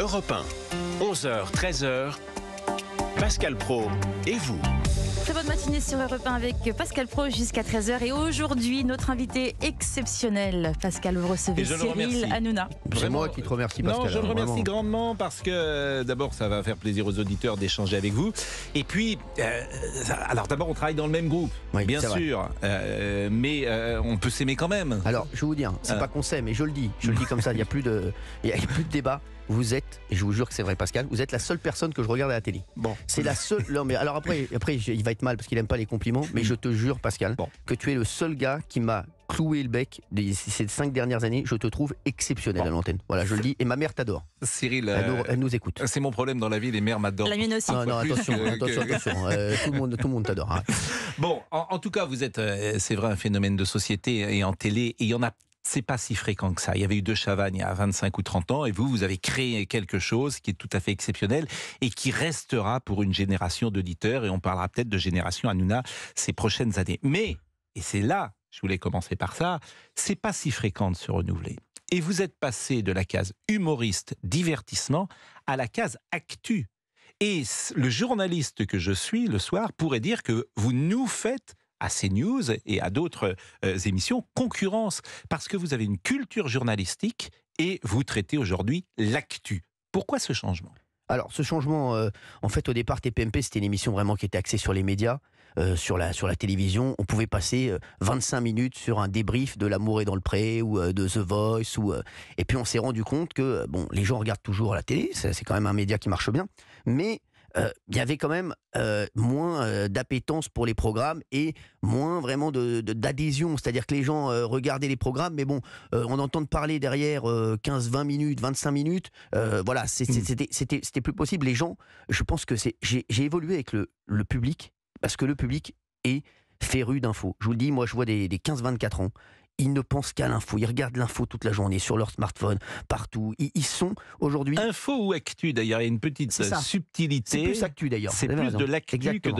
Europe 1, 11h, 13h, Pascal Pro et vous. Très bonne matinée sur Europe 1 avec Pascal Pro jusqu'à 13h. Et aujourd'hui, notre invité exceptionnel, Pascal, vous recevez Cyril Hanouna. C'est moi qui te remercie, Pascal. Non, je le hein, remercie grandement parce que euh, d'abord, ça va faire plaisir aux auditeurs d'échanger avec vous. Et puis, euh, alors d'abord, on travaille dans le même groupe, oui, bien sûr, euh, mais on peut s'aimer quand même. Alors, je vais vous dire, c'est pas qu'on s'aime, mais je le dis. Je le dis comme ça, il n'y a, plus de, a plus de débat vous êtes, et je vous jure que c'est vrai Pascal, vous êtes la seule personne que je regarde à la télé. Bon. C'est la seule. mais alors après, après il va être mal parce qu'il n'aime pas les compliments, mais je te jure Pascal que tu es le seul gars qui m'a cloué le bec ces cinq dernières années. Je te trouve exceptionnel à l'antenne. Voilà, je le dis. Et ma mère t'adore. Cyril, euh, elle nous, écoute. C'est mon problème dans la vie, les mères m'adorent. La mienne aussi. Ah, non, attention, attention, attention, euh, tout le monde, t'adore. Hein. Bon, en, tout cas, vous êtes, euh, c'est vrai, un phénomène de société et en télé. Et il y en a c'est pas si fréquent que ça. Il y avait eu deux Chavagnes il y a 25 ou 30 ans, et vous, vous avez créé quelque chose qui est tout à fait exceptionnel et qui restera pour une génération d'auditeurs, et on parlera peut-être de génération Hanouna ces prochaines années. Mais, et c'est là, je voulais commencer par ça, c'est pas si fréquent de se renouveler. Et vous êtes passé de la case humoriste, divertissement, à la case actu. Et le journaliste que je suis le soir pourrait dire que vous nous faites à CNews et à d'autres euh, émissions concurrence, parce que vous avez une culture journalistique et vous traitez aujourd'hui l'actu. Pourquoi ce changement alors, ce changement, euh, en fait, au départ, TPMP, c'était une émission vraiment qui était axée sur les médias, euh, sur, la, sur la télévision. On pouvait passer 25 minutes sur un débrief de L'amour est dans le pré ou de The Voice. Ou, et puis, on s'est rendu compte que, bon, les gens regardent toujours la télé, c'est quand même un média qui marche bien, mais euh, il y avait quand même euh, moins euh, d'appétence pour les programmes et moins vraiment d'adhésion. De, d'adhésion C'est-à-dire que les gens regardaient les programmes, mais bon, on entend parler derrière 15, 20 minutes, 25 minutes. voilà, mm. c'était plus possible. Les gens, je pense que c'est. J'ai évolué avec le, public parce que le public est féru d'infos. Je vous le dis, moi je vois des, des 15-24 ans ils ne pensent qu'à l'info. Ils regardent l'info toute la journée sur leur smartphone, partout. Ils, sont aujourd'hui. Info ou actu d'ailleurs Il y a une petite subtilité. C'est plus actu d'ailleurs. C'est plus de l'actu que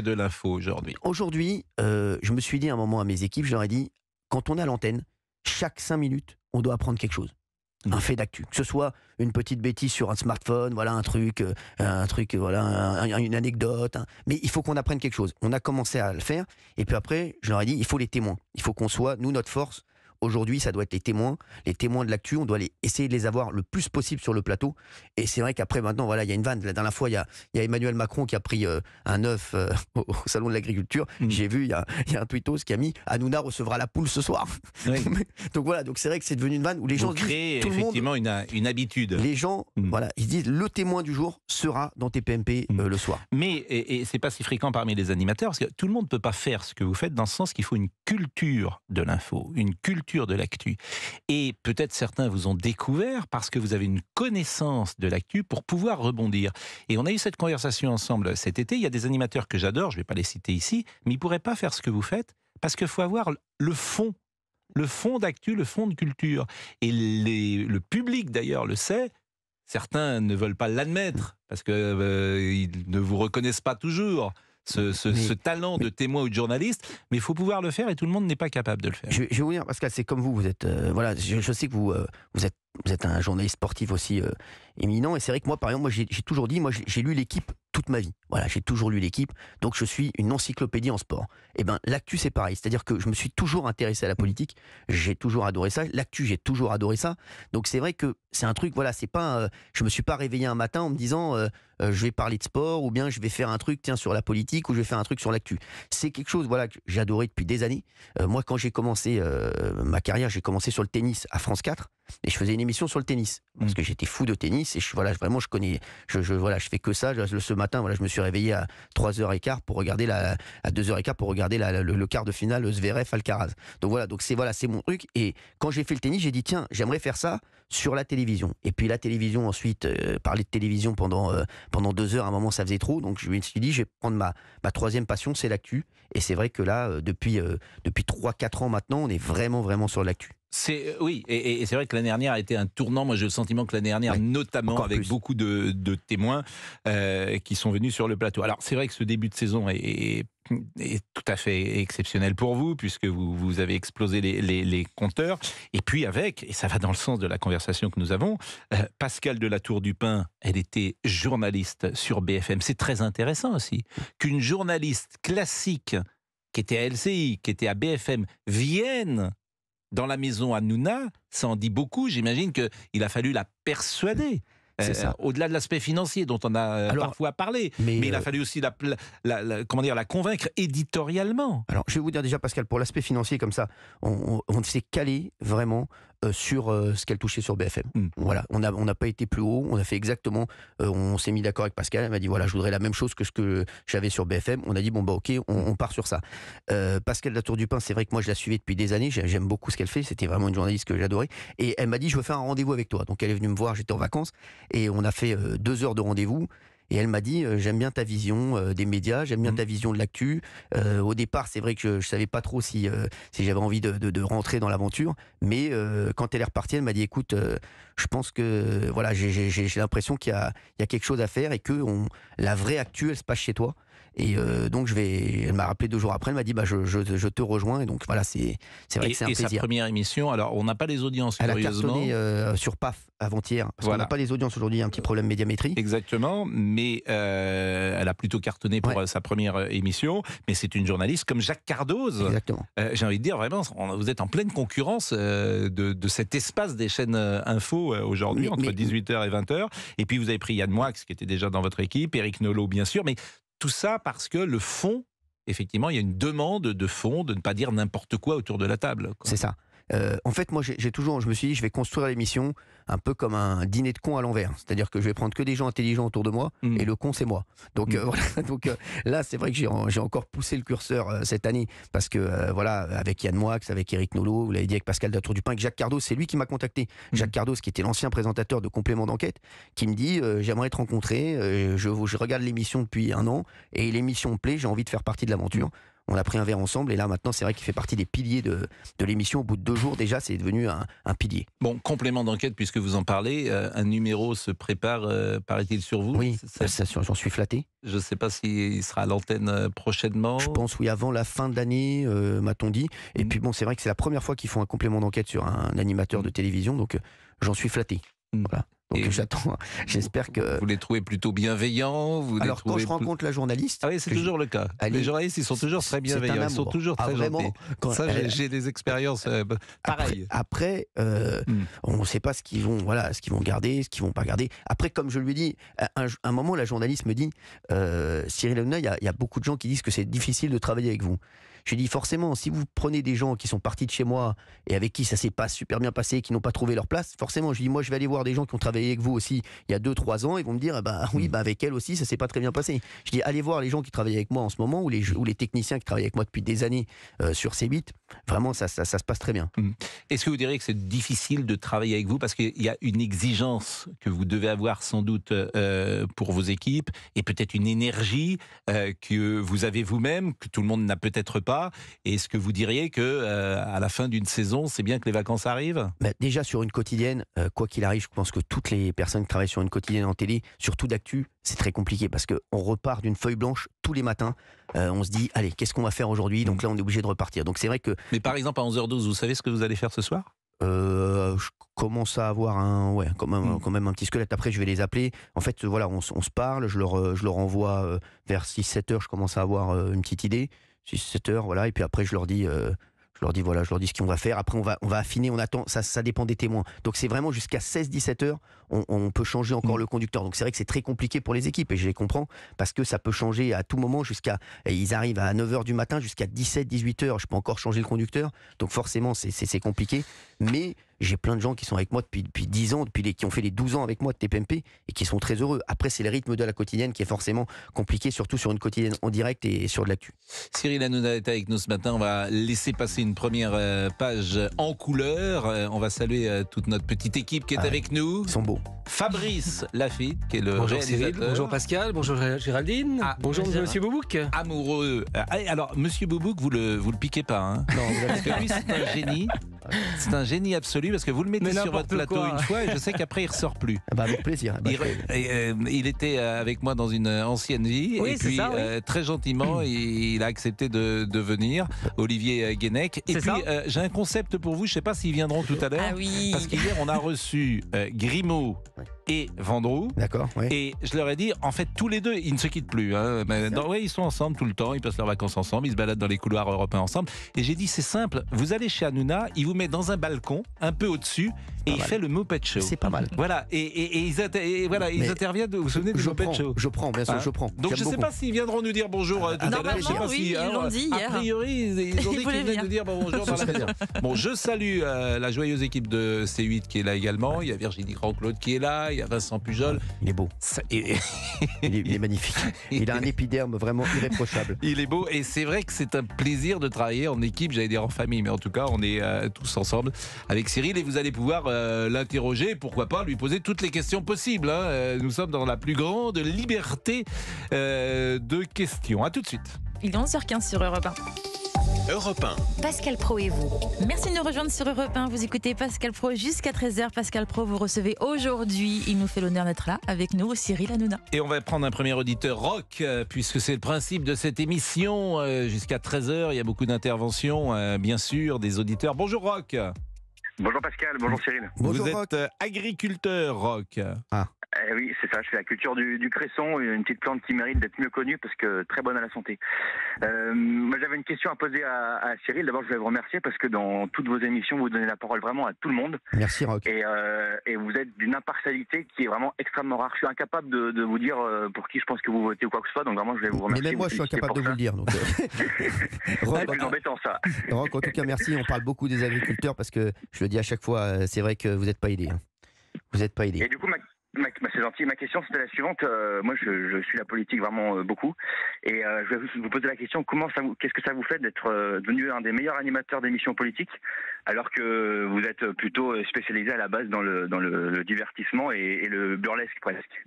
de, l'info aujourd'hui. Aujourd'hui, euh, je me suis dit à un moment à mes équipes, je leur ai dit quand on a l'antenne, chaque cinq minutes, on doit apprendre quelque chose un fait d'actu, que ce soit une petite bêtise sur un smartphone, voilà un truc, euh, un truc, voilà une anecdote. Hein. Mais il faut qu'on apprenne quelque chose. On a commencé à le faire, et puis après, je leur ai dit, il faut les témoins. Il faut qu'on soit, nous, notre force, Aujourd'hui, ça doit être les témoins, les témoins de l'actu. On doit les, essayer de les avoir le plus possible sur le plateau. Et c'est vrai qu'après, maintenant, voilà, il y a une vanne. La dernière fois, il y a, Emmanuel Macron qui a pris euh, un œuf euh, au, salon de l'agriculture. Hmm. J'ai vu, il y, a, y, un tweetos qui a mis Hanouna recevra la poule ce soir. donc voilà, donc c'est vrai que c'est devenu une vanne où les gens créent effectivement une, une, habitude. Les gens, hmm. voilà, ils disent le témoin du jour sera dans TPMP euh, hmm. le soir. Mais et, c'est pas si fréquent parmi les animateurs parce que tout le monde ne peut pas faire ce que vous faites dans ce sens qu'il faut une culture de l'info, une culture de l'actu. Et peut-être certains vous ont découvert parce que vous avez une connaissance de l'actu pour pouvoir rebondir. Et on a eu cette conversation ensemble cet été. Il y a des animateurs que j'adore, je ne vais pas les citer ici, mais ils ne pourraient pas faire ce que vous faites parce qu'il faut avoir le fond le fond d'actu, le fond de culture. Et le public, d'ailleurs, le sait. Certains ne veulent pas l'admettre parce qu'ils euh, ne vous reconnaissent pas toujours ce, talent de témoin ou de journaliste, mais il faut pouvoir le faire et tout le monde n'est pas capable de le faire. Je, je vais vous dire, Pascal, c'est comme vous, vous êtes, euh, voilà, je, sais que vous, euh, vous, êtes, vous êtes un journaliste sportif aussi euh, éminent, et c'est vrai que moi, par exemple, moi, j'ai toujours dit, moi, j'ai lu l'équipe toute ma vie. Voilà, j'ai toujours lu l'équipe, donc je suis une encyclopédie en sport. Et eh ben, l'actu, c'est pareil, c'est-à-dire que je me suis toujours intéressé à la politique, j'ai toujours adoré ça, l'actu, j'ai toujours adoré ça. Donc c'est vrai que c'est un truc, voilà, c'est pas, je me suis pas réveillé un matin en me disant euh, je vais parler de sport ou bien je vais faire un truc tiens sur la politique ou je vais faire un truc sur l'actu. C'est quelque chose voilà que j'ai adoré depuis des années. Euh, moi quand j'ai commencé euh, ma carrière, j'ai commencé sur le tennis à France 4 et je faisais une émission sur le tennis parce mm. que j'étais fou de tennis et je voilà vraiment je connais je, voilà je fais que ça ce matin voilà je me suis réveillé à 3h15 pour regarder la à 2h15 pour regarder le, quart de finale Zverev Alcaraz. Donc voilà donc c'est voilà c'est mon truc et quand j'ai fait le tennis, j'ai dit tiens, j'aimerais faire ça sur la télévision. Et puis la télévision, ensuite, euh, parler de télévision pendant, euh, pendant deux heures, à un moment, ça faisait trop. Donc je me suis dit, je vais prendre ma, ma troisième passion, c'est l'actu. Et c'est vrai que là, euh, depuis, depuis 3-4 ans maintenant, on est vraiment, vraiment sur l'actu. Euh, oui, et, c'est vrai que l'année dernière a été un tournant. Moi, j'ai le sentiment que l'année dernière, notamment avec beaucoup de, témoins euh, qui sont venus sur le plateau. Alors, c'est vrai que ce début de saison est, tout à fait exceptionnel pour vous, puisque vous, avez explosé les, compteurs. Et puis avec, et ça va dans le sens de la conversation que nous avons, euh, Pascal de la Tour du Pin, elle était journaliste sur BFM. C'est très intéressant aussi qu'une journaliste classique qui était à LCI, qui était à BFM, vienne dans la maison Nouna, ça en dit beaucoup. J'imagine qu'il a fallu la persuader. Euh, ça, Au-delà de l'aspect financier dont on a euh, parfois parlé, mais, il a euh, fallu aussi la, comment dire, la convaincre éditorialement. Alors, je vais vous dire déjà, Pascal, pour l'aspect financier, comme ça, on, on s'est calé vraiment euh, sur euh, ce qu'elle touchait sur BFM. Hmm. Voilà, on n'a on pas été plus haut, on a fait exactement, euh, on s'est mis d'accord avec Pascal, elle m'a dit voilà, je voudrais la même chose que ce que j'avais sur BFM. On a dit bon bah ok, on, part sur ça. Pascal Latour du Pin, c'est vrai que moi je la suivais depuis des années, j'aime beaucoup ce qu'elle fait, c'était vraiment une journaliste que j'adorais, et elle m'a dit je veux faire un rendez-vous avec toi. Donc elle est venue me voir, j'étais en vacances, et on a fait deux heures de rendez-vous. Et elle m'a dit, euh, j'aime bien ta vision euh, des médias, j'aime bien mmh. ta vision de l'actu. Euh, au départ, c'est vrai que je, ne savais pas trop si, si j'avais envie de, rentrer dans l'aventure, mais quand elle est repartie, elle m'a dit, écoute, je pense que voilà, j'ai l'impression qu'il y, a quelque chose à faire et que la vraie actu, elle se passe chez toi. Et euh, donc, je vais, elle m'a rappelé deux jours après, elle m'a dit bah, je, je, te rejoins. Et donc, voilà, c'est vrai que c'est un et sa première émission, alors on n'a pas les audiences, elle A cartonné, euh, sur PAF avant-hier, parce qu'on n'a pas les audiences aujourd'hui, il y a un petit problème médiamétrie. Exactement, mais euh, elle a plutôt cartonné pour sa première émission. Mais c'est une journaliste comme Jacques Cardoz. Exactement. J'ai envie de dire, vraiment, vous êtes en pleine concurrence de, de, cet espace des chaînes info aujourd'hui, entre 18h et 20h. Et puis, vous avez pris Yann Moix, qui était déjà dans votre équipe, Eric Nolot, bien sûr, mais tout ça parce que le fond, effectivement, il y a une demande de fond de ne pas dire n'importe quoi autour de la table. C'est ça. Euh, en fait, moi, j'ai toujours, je me suis dit, je vais construire l'émission un peu comme un dîner de con à l'envers. C'est-à-dire que je vais prendre que des gens intelligents autour de moi, mm. et le con, c'est moi. Donc, mm. euh, donc euh, là, c'est vrai que j'ai encore poussé le curseur cette année, parce que, voilà, avec Yann Moix, avec Eric Nolot, vous l'avez dit, avec Pascal Datour Dupin, avec Jacques Cardos, c'est lui qui m'a contacté. Mm. Jacques Cardos, qui était l'ancien présentateur de complément d'enquête, qui me dit, j'aimerais te rencontrer, je, je regarde l'émission depuis un an, et l'émission me plaît, j'ai envie de faire partie de l'aventure on a pris un verre ensemble. Et là, maintenant, c'est vrai qu'il fait partie des piliers de, l'émission. Au bout de deux jours, déjà, c'est devenu un, pilier. Bon, complément d'enquête, puisque vous en parlez, euh, un numéro se prépare, euh, paraît-il, sur vous. Oui, j'en suis flatté. Je ne sais pas s'il sera à l'antenne euh, prochainement. Je pense, oui, avant la fin de l'année, m'a-t-on dit. Et mm. puis, bon, c'est vrai que c'est la première fois qu'ils font un complément d'enquête sur un, animateur mm. de télévision. Donc, j'en suis flatté. Donc mmh. j'attends, j'espère que. Vous les trouvez plutôt bienveillants Alors quand je rencontre la journaliste. Ah oui, c'est toujours le cas. les journalistes, ils sont toujours très bienveillants. Ils sont toujours ah, très gentils, Ça, j'ai des expériences euh, pareilles. Après, euh, mmh. on ne sait pas ce qu'ils vont, voilà, ce qu'ils vont garder, ce qu'ils vont pas garder. Après, comme je lui dis, à un, un moment, la journaliste me dit euh, Cyril Hanouna, il y, y, a beaucoup de gens qui disent que c'est difficile de travailler avec vous. Je dis forcément, si vous prenez des gens qui sont partis de chez moi et avec qui ça s'est pas super bien passé, qui n'ont pas trouvé leur place, forcément, je dis moi je vais aller voir des gens qui ont travaillé avec vous aussi il y a 2-3 ans, et vont me dire ah bah oui, mm. bah avec elle aussi ça s'est pas très bien passé. Je dis allez voir les gens qui travaillent avec moi en ce moment ou les, ou les techniciens qui travaillent avec moi depuis des années euh, sur ces bits. Vraiment, ça, ça, se passe très bien. Mmh. Est-ce que vous diriez que c'est difficile de travailler avec vous parce qu'il y a une exigence que vous devez avoir sans doute euh, pour vos équipes et peut-être une énergie euh, que vous avez vous-même que tout le monde n'a peut-être pas. Est-ce que vous diriez que euh, à la fin d'une saison, c'est bien que les vacances arrivent bah, Déjà sur une quotidienne, quoi qu'il arrive, je pense que toutes les personnes qui travaillent sur une quotidienne en télé, surtout d'actu, c'est très compliqué parce qu'on repart d'une feuille blanche tous les matins euh, on se dit, allez, qu'est-ce qu'on va faire aujourd'hui Donc mm. là, on est obligé de repartir. Donc c'est vrai que. Mais par exemple, à 11h12, vous savez ce que vous allez faire ce soir euh, je commence à avoir un ouais quand même, mm. quand même un petit squelette après je vais les appeler en fait voilà on, se parle je leur euh, je envoie vers 6 7 heures je commence à avoir une petite idée 6 7 heures voilà et puis après je leur dis je leur dis voilà je leur dis ce qu'on va faire après on va on va affiner on attend ça ça dépend des témoins donc c'est vraiment jusqu'à 16 17 heures on, peut changer encore mm. le conducteur. Donc c'est vrai que c'est très compliqué pour les équipes et je les comprends parce que ça peut changer à tout moment jusqu'à. Ils arrivent à 9h du matin jusqu'à 17, 18h. Je peux encore changer le conducteur. Donc forcément, c'est compliqué. Mais j'ai plein de gens qui sont avec moi depuis, depuis 10 ans, depuis les, qui ont fait les 12 ans avec moi de TPMP et qui sont très heureux. Après, c'est le rythme de la quotidienne qui est forcément compliqué, surtout sur une quotidienne en direct et, sur de l'actu. Cyril Hanouna est avec nous ce matin. On va laisser passer une première euh, page en couleur. Euh, on va saluer euh, toute notre petite équipe qui est ah avec nous. Fabrice Lafitte, qui est le bonjour Cyril, bonjour Pascal, bonjour Géraldine, ah, bonjour Monsieur Boubouk. Amoureux. Ah, eh, alors Monsieur Boubouk, vous le vous le piquez pas, hein. Non, parce que lui c'est un génie. C'est un génie absolu parce que vous le mettez sur votre plateau une fois et je sais qu'après il ressort plus. Ah bah, plaisir. il, euh, était euh, avec moi dans une euh, ancienne vie et puis très gentiment il, a accepté de, de venir. Olivier Guénec. Et puis j'ai un concept pour vous. Je ne sais pas s'ils viendront tout à l'heure oui. parce qu'hier on a reçu Grimaud Ciao. et Vendroux. D'accord. Oui. Et je leur ai dit, en fait, tous les deux, ils ne se quittent plus. Hein. ils sont ensemble tout le temps, ils passent leurs vacances ensemble, ils se baladent dans les couloirs européens ensemble. Et j'ai dit, c'est simple, vous allez chez Hanouna, il vous met dans un balcon, un peu au-dessus, et il fait le moped Show. C'est pas mal. Voilà, et, et, et ils, voilà, ils interviennent, vous vous souvenez du moped Show Je prends, bien sûr, hein? je prends. Donc je ne sais pas s'ils viendront nous dire bonjour euh, tout à Oui, si, ils hein, l'ont dit hier. A priori, ils, ont dit qu'ils venaient nous dire bonjour dans la Bon, je salue euh, la joyeuse équipe de C8 qui est là également, il y a Virginie Grand-Claude qui est là, y a Vincent Pujol. Il est beau. il, est, magnifique. Il a un épiderme vraiment irréprochable. Il est beau et c'est vrai que c'est un plaisir de travailler en équipe, j'allais dire en famille, mais en tout cas, on est euh, tous ensemble avec Cyril et vous allez pouvoir euh, l'interroger, pourquoi pas lui poser toutes les questions possibles. Hein. Euh, nous sommes dans la plus grande liberté de questions. À tout de suite. Il est 11 15 sur Europe Europe Pascal Pro et vous. Merci de nous rejoindre sur Europe 1. Vous écoutez Pascal Pro jusqu'à 13h. Pascal Pro, vous recevez aujourd'hui. Il nous fait l'honneur d'être là avec nous, Cyril Hanouna. Et on va prendre un premier auditeur rock, euh, puisque c'est le principe de cette émission. Euh, jusqu'à 13h, il y a beaucoup d'interventions, euh, bien sûr, des auditeurs. Bonjour Rock. Bonjour Pascal, bonjour Cyril. Bonjour Vous êtes euh, agriculteur, Rock. Ah. Eh oui, c'est ça, je fais la culture du, cresson, une petite plante qui mérite d'être mieux connue parce que très bonne à la santé. Euh, moi j'avais une question à poser à, Cyril. D'abord je voulais vous remercier parce que dans toutes vos émissions vous donnez la parole vraiment à tout le monde. Merci Rock. Et, euh, vous êtes d'une impartialité qui est vraiment extrêmement rare. Je suis incapable de, vous dire pour qui je pense que vous votez ou quoi que ce soit, donc vraiment je vais vous remercier. Mais même moi je suis incapable de vous le dire. Donc Rock, embêtant ça. Rock, en tout cas merci, on parle beaucoup des agriculteurs parce que je vais à chaque fois, euh, c'est vrai que vous n'êtes pas aidé. Hein. Vous n'êtes pas aidé. Et du coup, ma... c'est gentil. Ma question, c'était la suivante. Euh, moi, je, suis la politique vraiment euh, beaucoup. Et je vais vous poser la question, comment qu'est-ce que ça vous fait d'être devenu un des meilleurs animateurs d'émissions politiques alors que vous êtes plutôt spécialisé à la base dans le, dans le, divertissement et, le burlesque presque.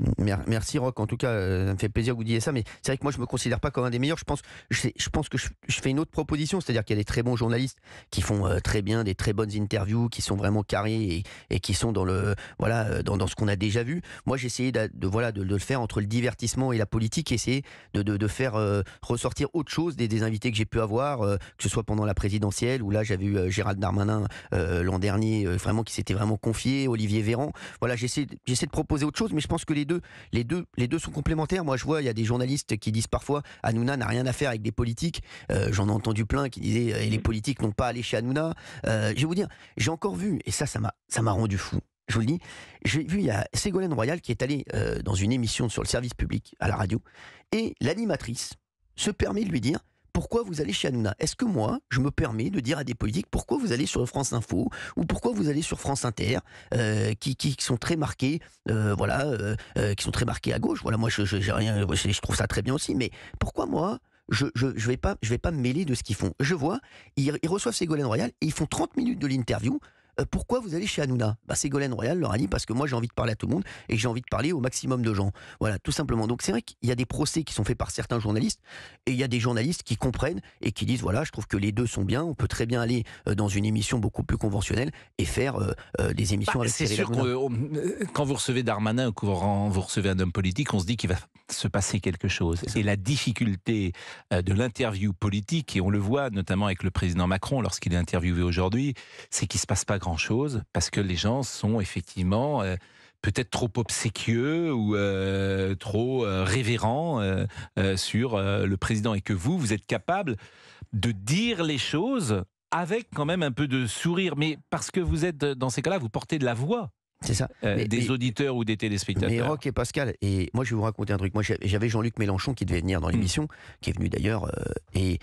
Merci Rock, en tout cas, euh, ça me fait plaisir que vous disiez ça, mais c'est vrai que moi je me considère pas comme un des meilleurs. Je pense, je, pense que je, fais une autre proposition, c'est-à-dire qu'il y a des très bons journalistes qui font euh, très bien des très bonnes interviews, qui sont vraiment carrés et, qui sont dans le voilà euh, dans, ce qu'on a déjà vu. Moi j'ai essayé de, voilà de, le faire entre le divertissement et la politique, essayer de, de faire ressortir autre chose des, invités que j'ai pu avoir, que ce soit pendant la présidentielle où là j'avais eu Gérald Darmanin euh, l'an dernier, euh, vraiment qui s'était vraiment confié, Olivier Véran. Voilà, j'essaie de proposer autre chose, mais je pense que les deux, les deux, les deux sont complémentaires. Moi, je vois, il y a des journalistes qui disent parfois Hanouna n'a rien à faire avec des politiques. Euh, j'en ai entendu plein qui disaient et les mm. politiques n'ont pas allé chez Hanouna. je vais vous dire, j'ai encore vu, et ça, ça m'a rendu fou je vous le dis. J'ai vu, il y a Ségolène Royal qui est allée dans une émission sur le service public à la radio, et l'animatrice se permet de lui dire pourquoi vous allez chez Hanouna Est-ce que moi, je me permets de dire à des politiques pourquoi vous allez sur France Info ou pourquoi vous allez sur France Inter, euh, qui, sont très marqués, euh, voilà, euh, qui sont très marqués à gauche. Voilà, moi, je, rien, je trouve ça très bien aussi. Mais pourquoi moi, je, je, je, vais pas, vais pas me mêler de ce qu'ils font. Je vois, ils, reçoivent reçoivent Ségolène Royal et ils font 30 minutes de l'interview euh, pourquoi vous allez chez Hanouna bah, Ségolène Royal leur a dit parce que moi j'ai envie de parler à tout le monde et j'ai envie de parler au maximum de gens. Voilà, tout simplement. Donc c'est vrai qu'il y a des procès qui sont faits par certains journalistes et il y a des journalistes qui comprennent et qui disent voilà, je trouve que les deux sont bien, on peut très bien aller euh, dans une émission beaucoup plus conventionnelle et faire euh, des émissions bah, avec C'est sûr que quand vous recevez Darmanin au courant, vous recevez un homme politique, on se dit qu'il va se passer quelque chose. Et la difficulté de l'interview politique, et on le voit notamment avec le président Macron lorsqu'il est interviewé aujourd'hui, c'est qu'il ne se passe pas grand-chose parce que les gens sont effectivement euh, peut-être trop obséquieux ou euh, trop euh, révérents sur le président et que vous, vous êtes capable de dire les choses avec quand même un peu de sourire, mais parce que vous êtes dans ces cas-là, vous portez de la voix. C'est ça. des auditeurs ou des téléspectateurs. Mais Rock et Pascal, et moi je vais vous raconter un truc. Moi j'avais Jean-Luc Mélenchon qui devait venir dans mmh. l'émission, qui est venu d'ailleurs, et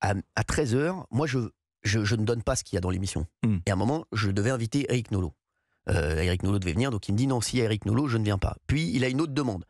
à, à 13h, moi je, je, ne donne pas ce qu'il y a dans l'émission. Hmm. Et à un moment, je devais inviter Eric nolo euh, Eric nolo devait venir, donc il me dit non, si Eric nolo je ne viens pas. Puis il a une autre demande.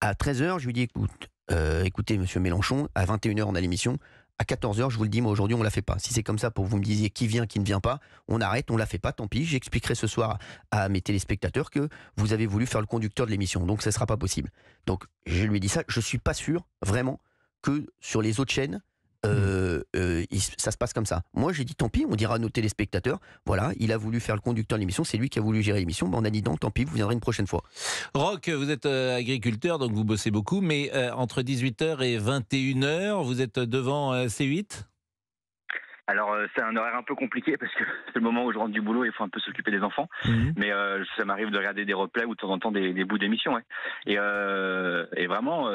À 13h, je lui dis écoute, euh, écoutez, monsieur Mélenchon, à 21h, on a l'émission. À 14h, je vous le dis, moi aujourd'hui, on la fait pas. Si c'est comme ça pour vous me disiez qui vient, qui ne vient pas, on arrête, on la fait pas, tant pis. J'expliquerai ce soir à mes téléspectateurs que vous avez voulu faire le conducteur de l'émission, donc ça sera pas possible. Donc je lui dis ça, je ne suis pas sûr vraiment que sur les autres chaînes, euh, euh, ça se passe comme ça. Moi, j'ai dit tant pis, on dira à nos téléspectateurs, voilà, il a voulu faire le conducteur de l'émission, c'est lui qui a voulu gérer l'émission, Bon, on a dit tant pis, vous viendrez une prochaine fois. Rock vous êtes euh, agriculteur, donc vous bossez beaucoup, mais entre 18h et 21h, vous êtes devant C8 alors euh, c'est un horaire un peu compliqué parce que c'est le moment où je rentre du boulot et il faut un peu s'occuper des enfants. Mhm. Mais euh, ça m'arrive de regarder des replays ou de temps en temps des, bouts d'émissions. Euh, et, vraiment,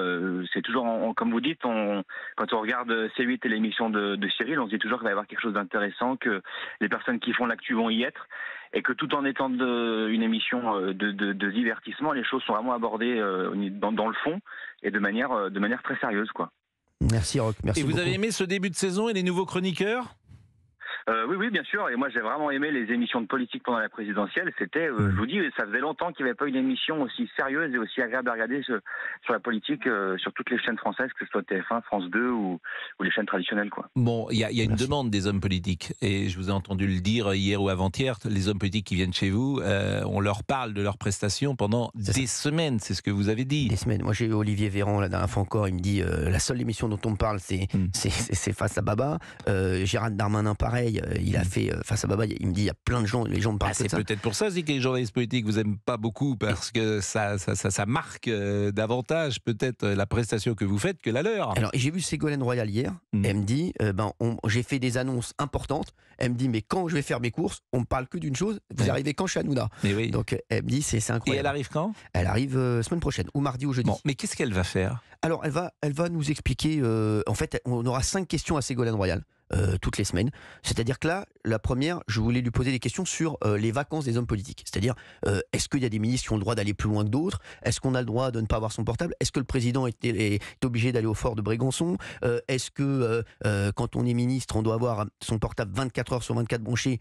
c'est toujours, comme vous dites, quand on regarde C8 et l'émission de, Cyril, on se dit toujours qu'il va y avoir quelque chose d'intéressant, que les personnes qui font l'actu vont y être et que tout en étant une émission de, divertissement, les choses sont vraiment abordées dans, le fond et de manière, de manière très sérieuse. quoi. Merci Roc. merci. Et vous avez aimé ce début de saison et les nouveaux chroniqueurs euh, oui, oui, bien sûr. Et moi, j'ai vraiment aimé les émissions de politique pendant la présidentielle. C'était, euh, mm. je vous dis, ça faisait longtemps qu'il n'y avait pas une émission aussi sérieuse et aussi agréable à regarder sur, la politique, euh, sur toutes les chaînes françaises, que ce soit TF1, France 2 ou, ou les chaînes traditionnelles. Quoi. Bon, il y a, une demande des hommes politiques. Et je vous ai entendu le dire hier ou avant-hier, les hommes politiques qui viennent chez vous, on leur parle de leurs prestations pendant des semaines. C'est ce que vous avez dit. Des semaines. Moi, j'ai eu Olivier Véran la dernière fois encore. Il me dit, la seule émission dont on parle, mm. c'est c'est face à Baba. Gérard Darmanin, pareil il a fait euh, face à Baba, Il me dit, il y a plein de gens, les gens me parlent ah, C'est peut-être pour ça c'est que les journalistes politiques vous aiment pas beaucoup parce que ça, marque euh, davantage peut-être euh, la prestation que vous faites que la leur. Alors j'ai vu Ségolène Royal hier. Mm. Elle me dit, ben j'ai fait des annonces importantes. Elle me dit, mais quand je vais faire mes courses, on parle que d'une chose. Vous arrivez quand chez Anouna Donc elle me dit, c'est incroyable. Et elle arrive quand Elle arrive semaine prochaine, ou mardi ou jeudi. mais qu'est-ce qu'elle va faire Alors elle va, elle va nous expliquer. en fait, on aura cinq questions à Ségolène Royal. Euh, toutes les semaines. C'est-à-dire que là, la première, je voulais lui poser des questions sur euh, les vacances des hommes politiques. C'est-à-dire, euh, est-ce qu'il y a des ministres qui ont le droit d'aller plus loin que d'autres Est-ce qu'on a le droit de ne pas avoir son portable Est-ce que le président est, obligé d'aller au fort de Brégançon Est-ce que quand on est ministre, on doit avoir son portable 24 heures sur 24 branché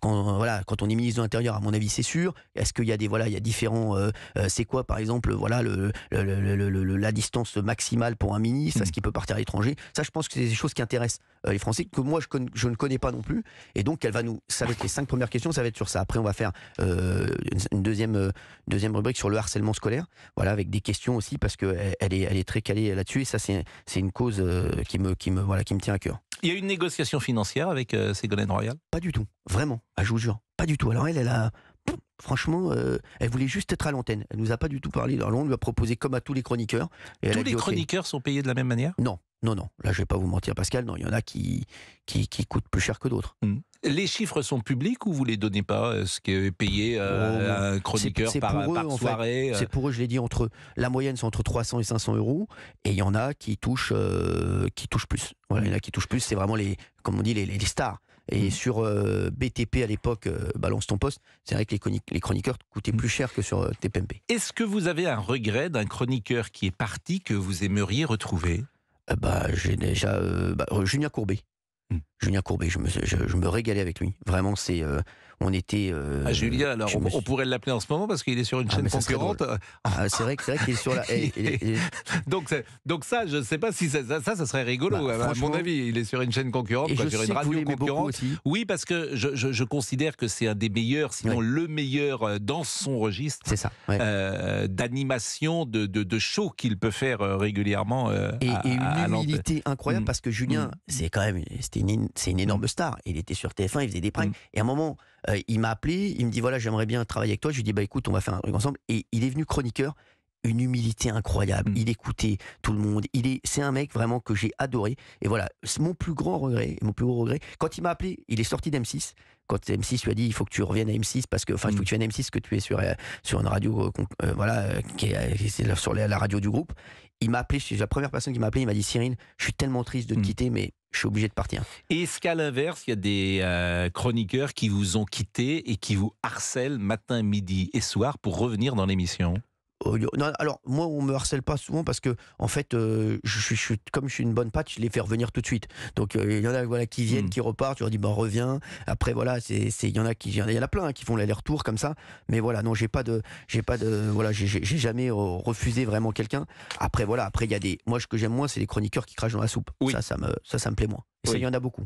quand, voilà, quand on est ministre de l'Intérieur, à mon avis, c'est sûr. Est-ce qu'il y a des voilà, il y a différents. Euh, euh, c'est quoi, par exemple, voilà, le, la distance maximale pour un ministre, est-ce mmh. qu'il peut partir à l'étranger Ça, je pense que c'est des choses qui intéressent euh, les Français que moi je, je, ne connais pas non plus. Et donc, elle va nous. Ça va être les cinq premières questions, ça va être sur ça. Après, on va faire une deuxième deuxième rubrique sur le harcèlement scolaire. Voilà, avec des questions aussi parce que elle, est elle est très calée là-dessus. Et ça, c'est une cause qui me qui me voilà qui me tient à cœur. Il y a une négociation financière avec euh, Ségolène Royal Pas du tout, vraiment, à ah, je vous jure, pas du tout. Alors elle, elle a... Franchement, euh, elle voulait juste être à l'antenne. Elle nous a pas du tout parlé. Alors on lui a proposé comme à tous les chroniqueurs. tous les chroniqueurs sont payés de la même manière Non, non, non. Là, je vais pas vous mentir, Pascal. Non, il y en a qui qui, qui coûtent plus cher que d'autres. Hmm. Les chiffres sont publics ou vous les donnez pas euh, Ce qui est payé euh, oh, à un chroniqueur c'est, par, soirée euh C'est pour eux, je l'ai dit, entre, la moyenne c'est entre 300 et 500 euros et il y en a qui touchent, qui plus. il y en a qui touchent plus, c'est vraiment les, comme on dit, les, stars. Et mmh. sur BTP à l'époque, balance ton poste, c'est vrai que les, chroniqueurs coûtaient mmh. plus cher que sur TPMP. Est-ce que vous avez un regret d'un chroniqueur qui est parti que vous aimeriez retrouver bah, J'ai déjà bah, Julien Courbet. Mmh. Julien Courbet, je me, régalais avec lui. Vraiment, c'est euh, on était. Euh, ah, Julien, alors on, pourrait l'appeler en ce moment parce qu'il est sur une ah, chaîne concurrente. Ah, c'est vrai, c'est qu'il est sur la. Eh, donc, ça, je ne sais pas si ça, ça, serait rigolo. Bah, à mon avis, il est sur une chaîne concurrente, sur une radio concurrente. Oui, parce que je, considère que c'est un des meilleurs, sinon le meilleur euh, dans son registre. C'est ça. D'animation, de, show qu'il peut faire régulièrement. et, une humilité incroyable mm. parce que Julien, mm. c'est quand même, c'était une c'est une, énorme star. Il était sur TF1, il faisait des primes. Mm. Et à un moment, euh, il m'a appelé, il me dit voilà, j'aimerais bien travailler avec toi. Je lui dis bah écoute, on va faire un truc ensemble. Et il est venu chroniqueur. Une humilité incroyable. Mm. Il écoutait tout le monde. Il est, c'est un mec vraiment que j'ai adoré. Et voilà, c'est mon plus grand regret. Mon plus gros regret. Quand il m'a appelé, il est sorti d'M6 quand M6 lui a dit il faut que tu reviennes à M6 parce que enfin il faut que tu mm. viennes à M6 que tu es sur euh, sur une radio euh, voilà qui est, sur la, radio du groupe il m'a appelé c'est la première personne qui m'a appelé il m'a dit Cyril je suis tellement triste de te quitter mais je suis obligé de partir. Est-ce qu'à l'inverse, il y a des euh, chroniqueurs qui vous ont quitté et qui vous harcèlent matin, midi et soir pour revenir dans l'émission alors moi on me harcèle pas souvent parce que en fait euh, je, suis comme je suis une bonne patte je les fais revenir tout de suite donc euh, il y en a voilà qui viennent hmm. qui repartent je leur dis bah reviens après voilà c'est il y en a qui il y en a plein hein, qui font l'aller-retour comme ça mais voilà non j'ai pas de j'ai pas de voilà j'ai jamais euh, refusé vraiment quelqu'un après voilà après il y a des moi ce que j'aime moins c'est les chroniqueurs qui crachent dans la soupe ça ça me ça ça me plaît moins il y en a beaucoup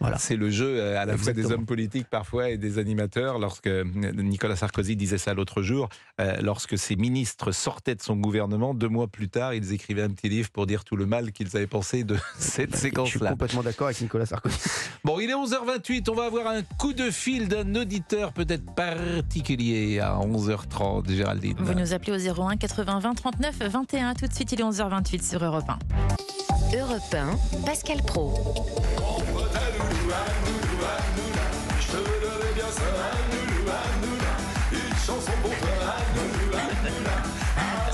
voilà. C'est le jeu euh, à la fois des hommes politiques parfois et des animateurs. Lorsque euh, Nicolas Sarkozy disait ça l'autre jour, euh, lorsque ses ministres sortaient de son gouvernement, deux mois plus tard, ils écrivaient un petit livre pour dire tout le mal qu'ils avaient pensé de cette séquence-là. Je suis complètement d'accord avec Nicolas Sarkozy. Bon, il est 11h28, on va avoir un coup de fil d'un auditeur peut-être particulier à 11h30, Géraldine. Vous nous appelez au 01 80 20 39 21. Tout de suite, il est 11h28 sur Europe 1. Europe 1, Pascal Pro. Une chanson pour toi,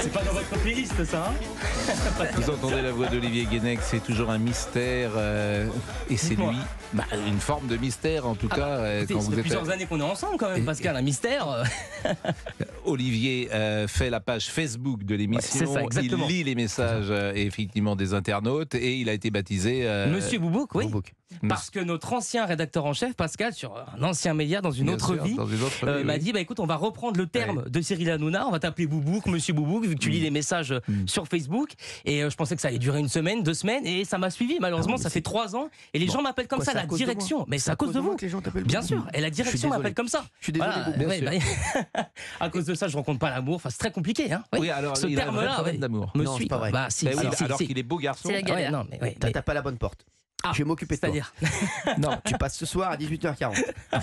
c'est pas dans votre playlist, ça hein Vous entendez la voix d'Olivier Guénec, c'est toujours un mystère. Euh, et c'est lui, bah, une forme de mystère en tout ah bah, cas. Euh, quand vous êtes plusieurs euh, années qu'on est ensemble quand même, Pascal, un mystère. Olivier fait la page Facebook de l'émission. il lit les messages effectivement des internautes et il a été baptisé. Monsieur Boubouk, oui. Bah. parce que notre ancien rédacteur en chef, Pascal, sur un ancien média dans une autre euh, vie, m'a dit bah écoute, on va reprendre le terme de Cyril Hanouna, on va t'appeler Boubouk, Monsieur Boubouk, vu que tu mm. lis les messages euh, mm. sur Facebook. Et euh, je pensais que ça allait durer une semaine, deux semaines, et ça m'a suivi. Malheureusement, ah, ça fait trois ans, et les gens m'appellent comme ça. La direction, mais c'est à cause de vous. Bien sûr, et la direction m'appelle comme ça. Bah, à cause de ça, je rencontre pas l'amour. Enfin, c'est très compliqué. Hein. Oui, alors ce terme-là, Me Alors qu'il est beau garçon. Ah t'as pas la bonne porte. Ah, je vais m'occuper de C'est-à-dire Non, tu passes ce soir à 18h40. Ah,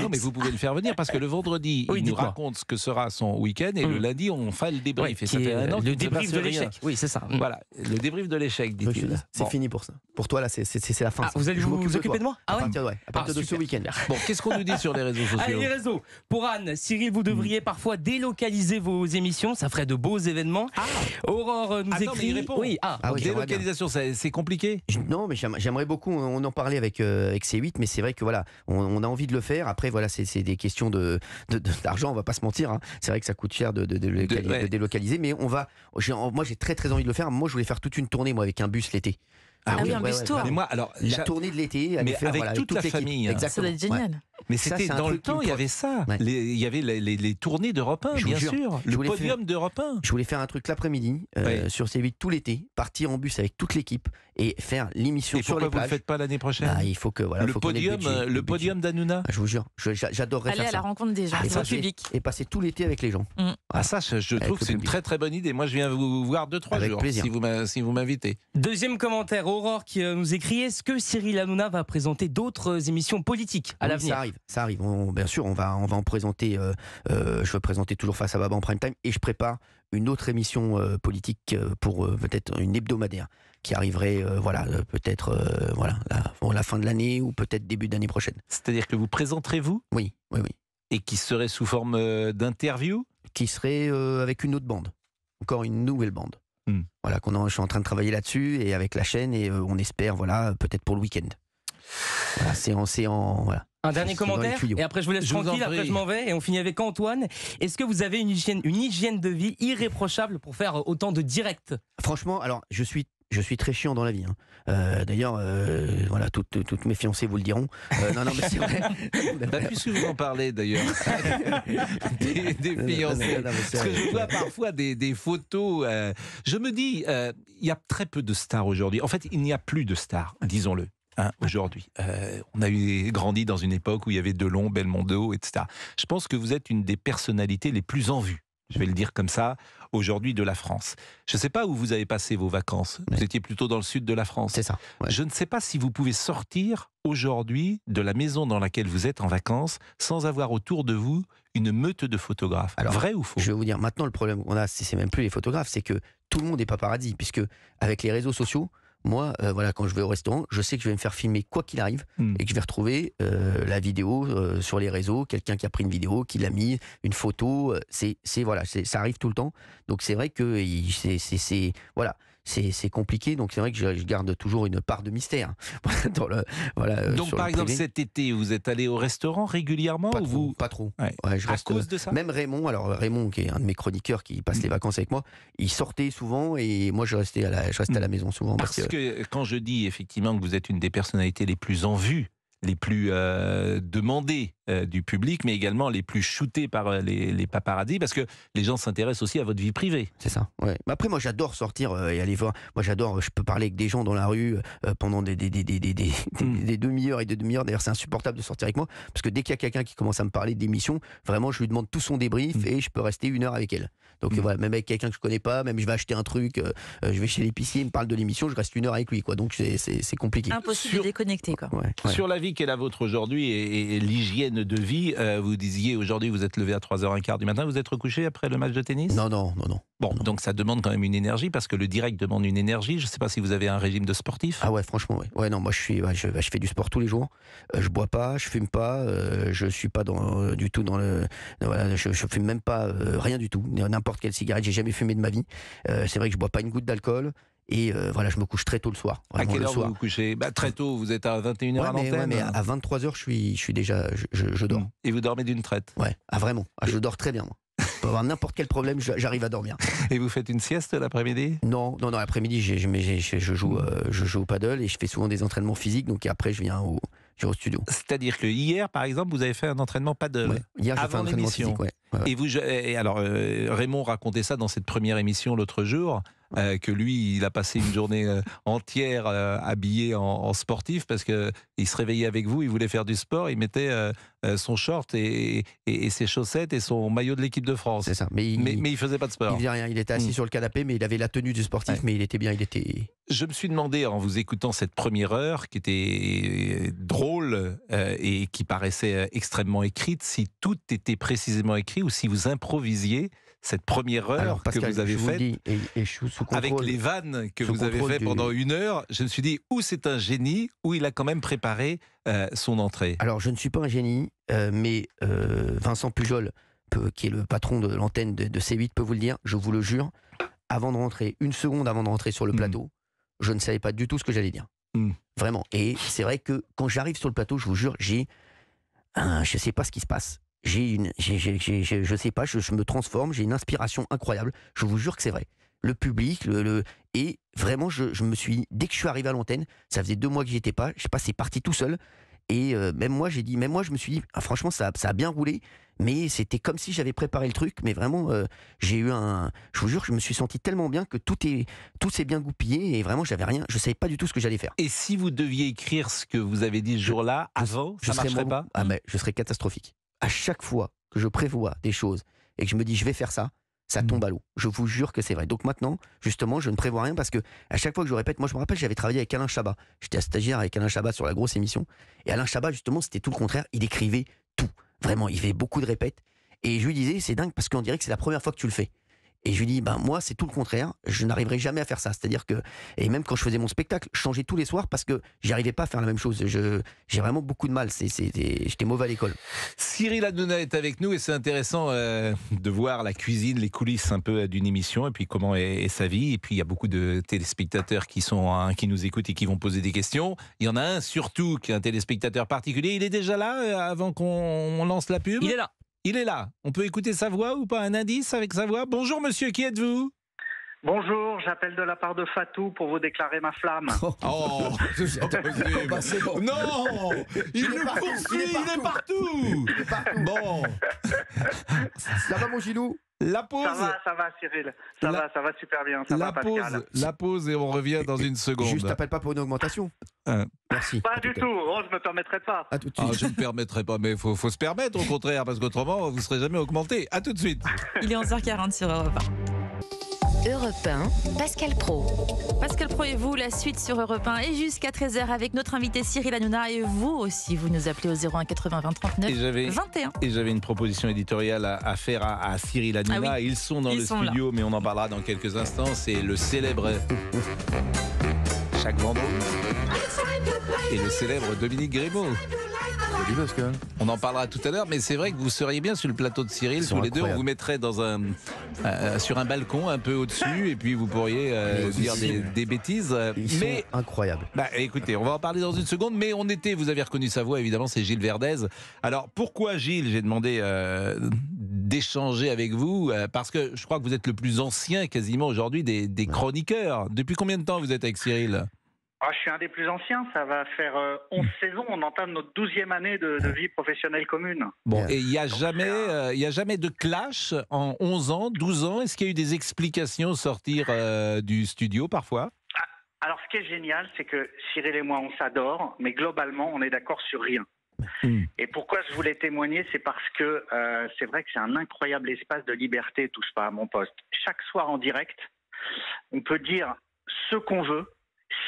non, mais vous pouvez le faire venir parce que le vendredi, il nous raconte ce que sera son week-end et le mm. lundi, on fait le débrief. Euh, le débrief de l'échec. Oui, c'est ça. Mm. Voilà, le débrief de l'échec, dit C'est fini pour ça. Pour toi, là, c'est la fin. Ah, vous allez vous, occuper de, moi ah, ouais. à partir, à partir de ce week-end. Bon, qu'est-ce qu'on nous dit sur les réseaux sociaux les réseaux. Pour Anne, Cyril, vous devriez mm. parfois délocaliser vos émissions. Ça ferait de beaux événements. Ah. Aurore nous écrit. Oui, ah, délocalisation, c'est compliqué Non, mais j'aimerais J'aimerais beaucoup, on en parlait avec, euh, C8, mais c'est vrai que voilà, on, a envie de le faire. Après, voilà, c'est des questions d'argent, de, ne on va pas se mentir. Hein. C'est vrai que ça coûte cher de, délocaliser, mais on va. Moi, j'ai très très envie de le faire. Moi, je voulais faire toute une tournée, moi, avec un bus l'été. Ah, ah, oui, mais moi, alors, la tournée de l'été, avec, voilà, toute la famille. Ça doit être génial. Mais c'était dans le temps, il y avait ça. il y avait les, tournées d'Europe 1, bien sûr. le podium d'Europe 1. Je voulais faire un truc l'après-midi euh, sur ces 8 tout l'été, partir en bus avec toute l'équipe et faire l'émission sur les plages. Pourquoi vous ne le faites pas l'année prochaine bah, Il faut que voilà. Le podium, le podium d'Anouna. Euh, ah, je vous jure, j'adorerais faire ça. Aller à la rencontre des gens, ah, public. Et passer tout l'été avec les gens. Mm. Ah ça, je trouve c'est une très très bonne idée. Moi, je viens vous voir deux trois jours si vous m'invitez. Deuxième commentaire Aurore qui euh, nous écrit est-ce que Cyril Hanouna va présenter d'autres euh, émissions politiques à l'avenir Ça arrive, ça arrive. bien sûr, on va, on va en présenter. Euh, je vais présenter toujours face à Baba en prime time et je prépare une autre émission politique pour peut-être une hebdomadaire qui arriverait, voilà, peut-être voilà la, fin de l'année ou peut-être début d'année prochaine. C'est-à-dire que vous présenterez vous Oui, oui, oui. Et qui serait sous forme d'interview Qui serait avec une autre bande, encore une nouvelle bande. Hmm. Voilà, qu'on je suis en train de travailler là-dessus et avec la chaîne et euh, on espère, voilà, peut-être pour le week-end. c'est en, Un dernier commentaire et après je vous laisse tranquille, après je m'en vais et on finit avec Antoine. Est-ce que vous avez une hygiène, une hygiène de vie irréprochable pour faire autant de directs Franchement, alors je suis très chiant dans la vie. Hein. Euh, d'ailleurs, euh, voilà, toutes, mes fiancées vous le diront. Euh, non, non, mais c'est puisque vous en parlez d'ailleurs, des, fiancées, je vois parfois des, photos. je me dis, il y a très peu de stars aujourd'hui. En fait, il n'y a plus de stars, disons-le. Hein, aujourd'hui. on a grandi dans une époque où il y avait Delon, Belmondo, etc. Je pense que vous êtes une des personnalités les plus en vue, je vais le dire comme ça, aujourd'hui de la France. Je ne sais pas où vous avez passé vos vacances. Vous étiez plutôt dans le sud de la France. C'est ça. Je ne sais pas si vous pouvez sortir aujourd'hui de la maison dans laquelle vous êtes en vacances sans avoir autour de vous une meute de photographes. vrai ou faux Je vais vous dire, maintenant le problème qu'on a, si c'est même plus les photographes, c'est que tout le monde n'est pas paradis, puisque avec les réseaux sociaux, moi, euh, voilà, quand je vais au restaurant, je sais que je vais me faire filmer quoi qu'il arrive hmm. et que je vais retrouver euh, la vidéo euh, sur les réseaux, quelqu'un qui a pris une vidéo, qui l'a mis, une photo. c'est, c'est voilà, c'est, ça arrive tout le temps. Donc c'est vrai que c'est, c'est, c'est voilà c'est compliqué. Donc c'est vrai que je, garde toujours une part de mystère. Hein, voilà, euh, donc par exemple cet été, vous êtes allé au restaurant régulièrement Pas ou trop. Vous... Pas trop. à cause de ça Même Raymond, alors euh, Raymond qui est un de mes chroniqueurs qui passe les mm. vacances avec moi, il sortait souvent et moi je restais à la, je à la mm. maison souvent. Parce, que quand je dis effectivement que vous êtes une des personnalités les plus en vue les plus euh, demandés euh, du public, mais également les plus shootés par euh, les, les paparazzis, parce que les gens s'intéressent aussi à votre vie privée. C'est ça. Ouais. Mais après, moi, j'adore sortir et aller voir. Moi, j'adore. Je peux parler avec des gens dans la rue pendant des, des, des, mm. des, des demi-heures et des demi-heures. D'ailleurs, c'est insupportable de sortir avec moi, parce que dès qu'il y a quelqu'un qui commence à me parler d'émission, vraiment, je lui demande tout son débrief mm. et je peux rester une heure avec elle. Donc hmm. voilà, même avec quelqu'un que je connais pas, même je vais acheter un truc, euh, euh, je vais chez l'épicier, il me parle de l'émission, je reste une heure avec lui, quoi. Donc c'est compliqué. Impossible de déconnecter, quoi. Sur la vie qu'elle la vôtre aujourd'hui et, l'hygiène de vie, euh, vous disiez aujourd'hui vous êtes levé à 3h15 du matin, vous êtes recouché après le match de tennis Non, non, non, non donc ça demande quand même une énergie parce que le direct demande une énergie. Je ne sais pas si vous avez un régime de sportif. Ah ouais, franchement, ouais. ouais non, moi je suis, bah, je, fais du sport tous les jours. je euh, je bois pas, je fume pas, euh, je suis pas dans, euh, du tout dans le. je, fume même pas rien du tout. N'importe quelle cigarette, j'ai jamais fumé de ma vie. c'est vrai que je bois pas une goutte d'alcool. Et voilà, je me couche très tôt le soir. À quelle heure soir. vous vous couchez bah, Très tôt, vous êtes à 21h à l'antenne. Ouais, mais à 23h, je suis, je suis déjà, je, dors. Et vous dormez d'une traite Ouais, ah, vraiment. Ah, je dors très bien. Moi. Pour avoir n'importe quel problème, j'arrive à dormir. Et vous faites une sieste l'après-midi Non, non, non, l'après-midi, je joue, euh, je joue au paddle et je fais souvent des entraînements physiques, donc après, je viens au, je au studio. C'est-à-dire que hier, par exemple, vous avez fait un entraînement paddle ouais. Hier, j'ai fait un entraînement physique, et vous, alors euh, Raymond racontait ça dans cette première émission l'autre jour. Euh, que lui, il a passé une journée euh, entière habillé en, sportif parce que il se réveillait avec vous, il voulait faire du sport, il mettait son short et, ses chaussettes et son maillot de l'équipe de France. C'est ça. Mais il, mais, faisait pas de sport. Il faisait rien. Il était assis hmm. sur le canapé, mais il avait la tenue du sportif, mais il était bien. Il était. Je me suis demandé en vous écoutant cette première heure qui était drôle euh, et qui paraissait euh, extrêmement écrite, si tout était précisément écrit ou si vous improvisiez cette première heure que vous avez faite avec les vannes que vous avez fait pendant une heure, je me suis dit ou c'est un génie ou il a quand même préparé euh, son entrée. Alors je ne suis pas un génie, mais Vincent Pujol, qui est le patron de l'antenne de, C8, peut vous le dire, je vous le jure, avant de rentrer, une seconde avant de rentrer sur le hmm. plateau, je ne savais pas du tout ce que j'allais dire. Hmm. Vraiment. Et c'est vrai que quand j'arrive sur le plateau, je vous jure, j'ai je sais pas ce qui se passe. J'ai une, je sais pas, je, me transforme, j'ai une inspiration incroyable. Je vous jure que c'est vrai. Le public, le, et vraiment, je, me suis, dès que je suis arrivé à l'antenne, ça faisait deux mois que j'y étais pas, je sais pas, parti tout seul. Et euh, même moi, j'ai dit, même moi, je me suis dit, ah, franchement, ça, a bien roulé, mais c'était comme si j'avais préparé le truc. Mais vraiment, euh, j'ai eu un, je vous jure, je me suis senti tellement bien que tout est, tout s'est bien goupillé et vraiment, j'avais rien, je savais pas du tout ce que j'allais faire. Et si vous deviez écrire ce que vous avez dit ce jour-là, avant, je, ça pas Ah mais je serais catastrophique. À chaque fois que je prévois des choses et que je me dis, je vais faire ça, ça mm. tombe à l'eau. Je vous jure que c'est vrai. Donc maintenant, justement, je ne prévois rien parce que à chaque fois que je répète, moi je me rappelle, j'avais travaillé avec Alain Chabat. J'étais stagiaire avec Alain Chabat sur la grosse émission. Et Alain Chabat, justement, c'était tout le contraire. Il écrivait tout. Vraiment, il faisait beaucoup de répètes. Et je lui disais, c'est dingue parce qu'on dirait que c'est la première fois que tu le fais. Et je lui dis, ben moi, c'est tout le contraire. Je n'arriverai jamais à faire ça. C'est-à-dire que, et même quand je faisais mon spectacle, je changeais tous les soirs parce que j'arrivais pas à faire la même chose. J'ai vraiment beaucoup de mal. J'étais mauvais à l'école. Cyril Hanouna est avec nous et c'est intéressant euh, de voir la cuisine, les coulisses un peu euh, d'une émission et puis comment est, sa vie. Et puis il y a beaucoup de téléspectateurs qui sont hein, qui nous écoutent et qui vont poser des questions. Il y en a un surtout qui est un téléspectateur particulier. Il est déjà là euh, avant qu'on lance la pub. Il est là. Il est là. On peut écouter sa voix ou pas Un indice avec sa voix Bonjour monsieur, qui êtes-vous Bonjour, j'appelle de la part de Fatou pour vous déclarer ma flamme. Oh, oh bah, Non Il il, est partout, Bon Ça va mon Gilou la pause. Ça va, ça va, Cyril. Ça va, ça va super bien. Ça la, Pause, la pause et on revient dans une seconde. Juste, t'appelles pas pour une augmentation. Hein. merci. Pas du tout. ne oh, je me permettrai pas. À tout de suite. je ne me permettrai pas, mais il faut, faut, se permettre au contraire, parce qu'autrement, vous ne serez jamais augmenté. À tout de suite. Il est 11h40 sur Europe Europe 1, Pascal Pro. Pascal Pro et vous, la suite sur Europe 1 et jusqu'à 13h avec notre invité Cyril Hanouna et vous aussi, vous nous appelez au 01 80 20 39 21. Et j'avais une proposition éditoriale à, faire à, Cyril Hanouna. Ah Ils sont dans le studio, mais on en parlera dans quelques instants. C'est le célèbre. Chaque vendredi. Et le célèbre Dominique Grimaud. On en parlera tout à l'heure, mais c'est vrai que vous seriez bien sur le plateau de Cyril. Tous les deux, on vous mettrait dans un, euh, sur un balcon un peu au-dessus, et puis vous pourriez euh, dire des, bêtises. Ils incroyable. Bah, écoutez, on va en parler dans une seconde. Mais on était, vous avez reconnu sa voix, évidemment, c'est Gilles Verdez. Alors pourquoi Gilles J'ai demandé euh, d'échanger avec vous parce que je crois que vous êtes le plus ancien quasiment aujourd'hui des chroniqueurs. Depuis combien de temps vous êtes avec Cyril ah, je suis un des plus anciens, ça va faire 11 euh, hmm. saisons, on entame notre 12e année de, vie professionnelle commune. Bon, et il n'y a, jamais, euh, a jamais de clash en 11 ans, 12 ans Est-ce qu'il y a eu des explications au sortir euh, du studio parfois ah, Alors ce qui est génial, c'est que Cyril et moi, on s'adore, mais globalement, on est d'accord sur rien. Hmm. Et pourquoi je voulais témoigner, c'est parce que c'est vrai que c'est un incroyable espace de liberté, touche pas à mon poste. Chaque soir en direct, on peut dire ce qu'on veut,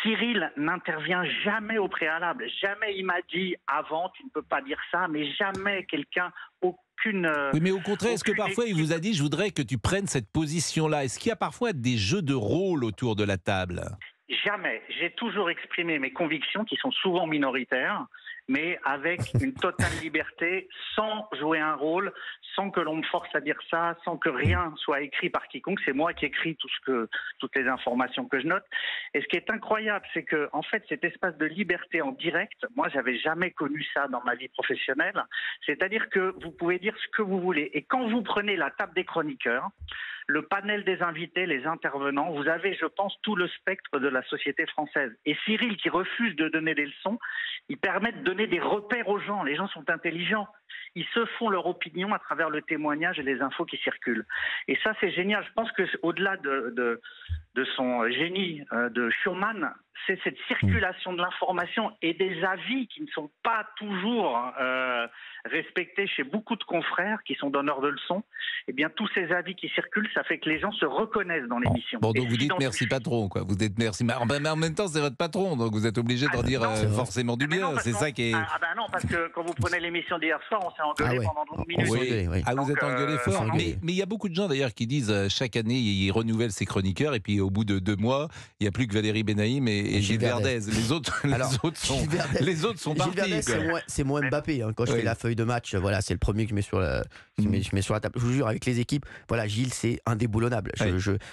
Cyril n'intervient jamais au préalable. Jamais il m'a dit avant, tu ne peux pas dire ça, mais jamais quelqu'un, aucune. Euh, mais au contraire, est-ce que parfois il vous a dit, je voudrais que tu prennes cette position-là Est-ce qu'il y a parfois des jeux de rôle autour de la table Jamais. J'ai toujours exprimé mes convictions qui sont souvent minoritaires mais avec une totale liberté, sans jouer un rôle, sans que l'on me force à dire ça, sans que rien soit écrit par quiconque. C'est moi qui écris tout ce que, toutes les informations que je note. Et ce qui est incroyable, c'est que, en fait, cet espace de liberté en direct, moi, j'avais jamais connu ça dans ma vie professionnelle. C'est-à-dire que vous pouvez dire ce que vous voulez. Et quand vous prenez la table des chroniqueurs, le panel des invités, les intervenants, vous avez, je pense, tout le spectre de la société française. Et Cyril, qui refuse de donner des leçons, il permet de donner des repères aux gens. Les gens sont intelligents. Ils se font leur opinion à travers le témoignage et les infos qui circulent. Et ça, c'est génial. Je pense que au-delà de, de, son génie euh, de Schumann, c'est cette circulation de l'information et des avis qui ne sont pas toujours hein, euh, respectés chez beaucoup de confrères qui sont donneurs de leçons. et eh bien, tous ces avis qui circulent, ça fait que les gens se reconnaissent dans l'émission. Bon, donc vous dites merci patron, quoi. Vous dites merci. Mais en même temps, c'est votre patron, donc vous êtes obligé d'en ah, dire euh, forcément du ah, bien. Ah, c'est ça qui est. Ah, ah, ben non, parce que quand vous prenez l'émission d'hier soir, on s'est engueulé pendant 12 minutes. Oui. Oui. Ah, vous êtes euh, engueulé fort. Mais il y a beaucoup de gens d'ailleurs qui disent chaque année, ils renouvellent ses chroniqueurs et puis au bout de deux mois, il n'y a plus que Valérie Benaïm et et, Gilles Verdez. Les autres, les autres sont, les autres C'est moi, Mbappé hein. quand je fais la feuille de match. Voilà, c'est le premier que je mets sur la, mm. sur la table. Je vous jure, avec les équipes, voilà, Gilles, c'est indéboulonnable.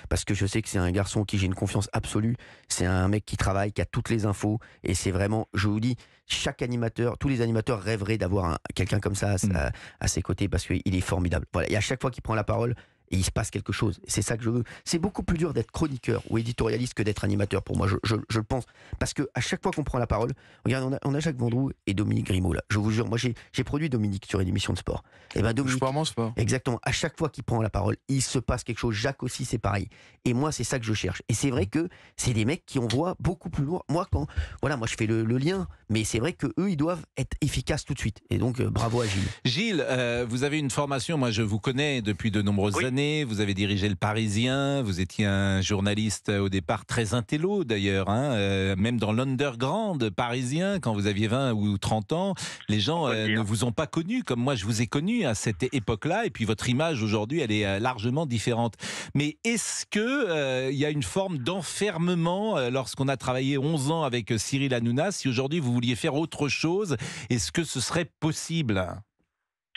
parce que je sais que c'est un garçon qui j'ai une confiance absolue. C'est un mec qui travaille, qui a toutes les infos, et c'est vraiment, je vous dis, chaque animateur, tous les animateurs rêveraient d'avoir quelqu'un comme ça mm. à, ses côtés parce qu'il est formidable. Voilà, et à chaque fois qu'il prend la parole, il se passe quelque chose. C'est ça que je veux. C'est beaucoup plus dur d'être chroniqueur ou éditorialiste que d'être animateur pour moi, je, le pense. Parce que à chaque fois qu'on prend la parole, regarde, on a, Jacques Vendroux et Dominique Grimaud là. Je vous jure, moi j'ai produit Dominique sur une émission de sport. Et eh ben Dominique, je Exactement. À chaque fois qu'il prend la parole, il se passe quelque chose. Jacques aussi, c'est pareil. Et moi, c'est ça que je cherche. Et c'est vrai que c'est des mecs qui on voit beaucoup plus loin. Moi, quand voilà, moi je fais le, lien, mais c'est vrai qu'eux ils doivent être efficaces tout de suite. Et donc, euh, bravo à Gilles. Gilles, euh, vous avez une formation. Moi, je vous connais depuis de nombreuses années vous avez dirigé Le Parisien. Vous étiez un journaliste euh, au départ très intello d'ailleurs. Hein, euh, même dans l'underground parisien, quand vous aviez 20 ou 30 ans, les gens euh, ne vous ont pas connu comme moi je vous ai connu à cette époque-là. Et puis votre image aujourd'hui, elle est largement différente. Mais est-ce qu'il y a une forme d'enfermement lorsqu'on a travaillé 11 ans avec Cyril Hanouna Si aujourd'hui vous vouliez faire autre chose, est-ce que ce serait possible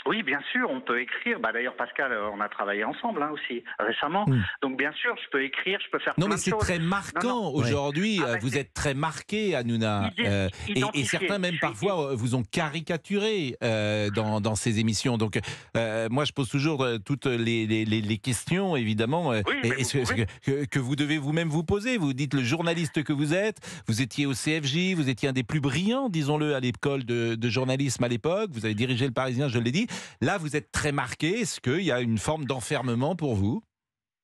oui, bien sûr, on peut écrire. Bah, D'ailleurs, Pascal, euh, on a travaillé ensemble hein, aussi récemment. Hmm. Donc, bien sûr, je peux écrire, je peux faire. Non, mais c'est très marquant aujourd'hui. Ah, euh, bah, vous êtes très marqué, Anouna. Euh, et, certains, même parfois, vous ont caricaturé dans, ces émissions. Donc, moi, je pose toujours toutes les, questions, évidemment, que, vous devez vous-même vous poser. Vous dites le journaliste que vous êtes. Vous étiez au CFJ, vous étiez un des plus brillants, disons-le, à l'école de journalisme à l'époque. Vous avez dirigé le Parisien, je l'ai dit. Là, vous êtes très marqué. Est-ce qu'il y a une forme d'enfermement pour vous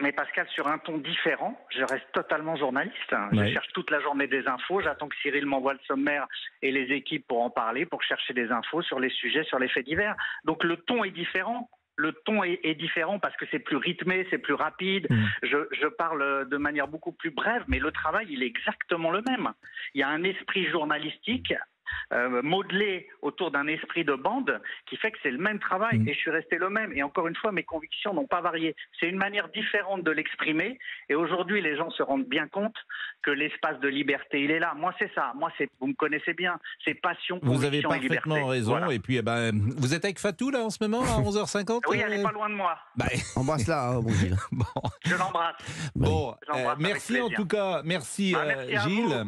mais Pascal, sur un ton différent, je reste totalement journaliste. Je cherche toute la journée des infos. J'attends que Cyril m'envoie le sommaire et les équipes pour en parler, pour chercher des infos sur les sujets, sur les faits divers. Donc le ton est différent le ton est, différent parce que c'est plus rythmé, c'est plus rapide. Mm. je, parle de manière beaucoup plus brève, mais le travail, il est exactement le même. Il y a un esprit journalistique euh, modelé autour d'un esprit de bande qui fait que c'est le même travail mm. et je suis resté le même. Et encore une fois, mes convictions n'ont pas varié. C'est une manière différente de l'exprimer. Et aujourd'hui, les gens se rendent bien compte que l'espace de liberté, il est là. Moi, c'est ça. Moi, c'est vous me connaissez bien. C'est passion, Vous avez parfaitement raison. Et puis, eh ben, vous êtes avec Fatou là en ce moment à 11h50. oui, elle n'est pas loin de moi. Bah, embrasse-la, hein, bon Je l'embrasse. Bon, euh, merci en tout cas, merci, bah, euh, Gilles.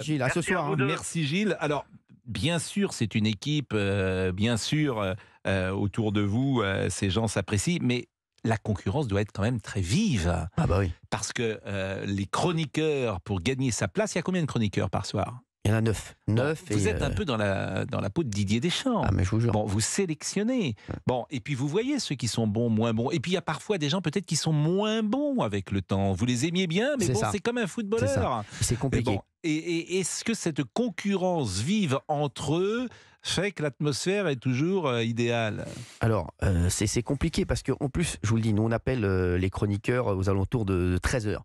Gilles. À ce soir. Hein. Merci Gilles. Alors, bien sûr, c'est une équipe, euh, bien sûr, euh, euh, autour de vous, ces gens s'apprécient, mais la concurrence doit être quand même très vive. Ah bah oui. Parce que les chroniqueurs, pour gagner sa place, il y a combien de chroniqueurs par soir il y en a neuf. neuf vous êtes un peu dans la, dans la peau de Didier Deschamps. Ah, mais je vous jure. Bon, vous sélectionnez. Bon, et puis vous voyez ceux qui sont bons, moins bons. Et puis il y a parfois des gens peut-être qui sont moins bons avec le temps. Vous les aimiez bien, mais bon, c'est comme un footballeur. C'est compliqué. Et, est-ce que cette concurrence vive entre eux fait que l'atmosphère est toujours euh, idéale Alors, euh, c'est compliqué parce qu'en plus, je vous le dis, nous on appelle euh, les chroniqueurs aux alentours de, de 13h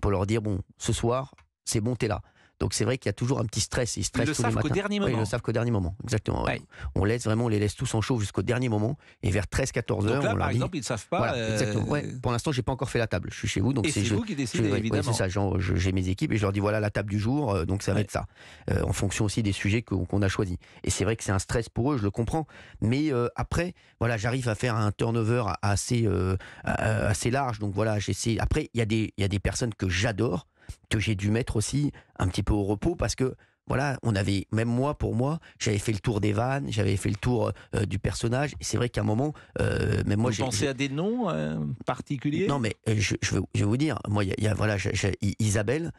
pour leur dire, bon, ce soir, c'est bon, t'es là. Donc c'est vrai qu'il y a toujours un petit stress. Ils stressent le savent qu'au dernier moment. ils le savent qu'au dernier moment, exactement. On laisse vraiment, on les laisse tous en chaud jusqu'au dernier moment. Et vers 13-14 heures, on par exemple, ils ne savent pas. Euh, pour l'instant, j'ai pas encore fait la table. Je suis chez vous, donc c'est vous qui décidez. évidemment. c'est ça. J'ai mes équipes et je leur dis voilà la table du jour. Euh, donc ça va être ça, euh, en fonction aussi des sujets qu'on a choisis. Et c'est vrai que c'est un stress pour eux, je le comprends. Mais après, voilà, j'arrive à faire un turnover assez assez large. Donc voilà, j'essaie. Après, il y il y a des personnes que j'adore que j'ai dû mettre aussi un petit peu au repos parce que voilà, on avait, même moi, pour moi, j'avais fait le tour des vannes, j'avais fait le tour euh, du personnage. c'est vrai qu'à un moment, euh, même moi, j'ai. pensé à des noms euh, particuliers Non, mais euh, je, vais vous dire, moi, il y, a, voilà, Isabelle, Isabelle,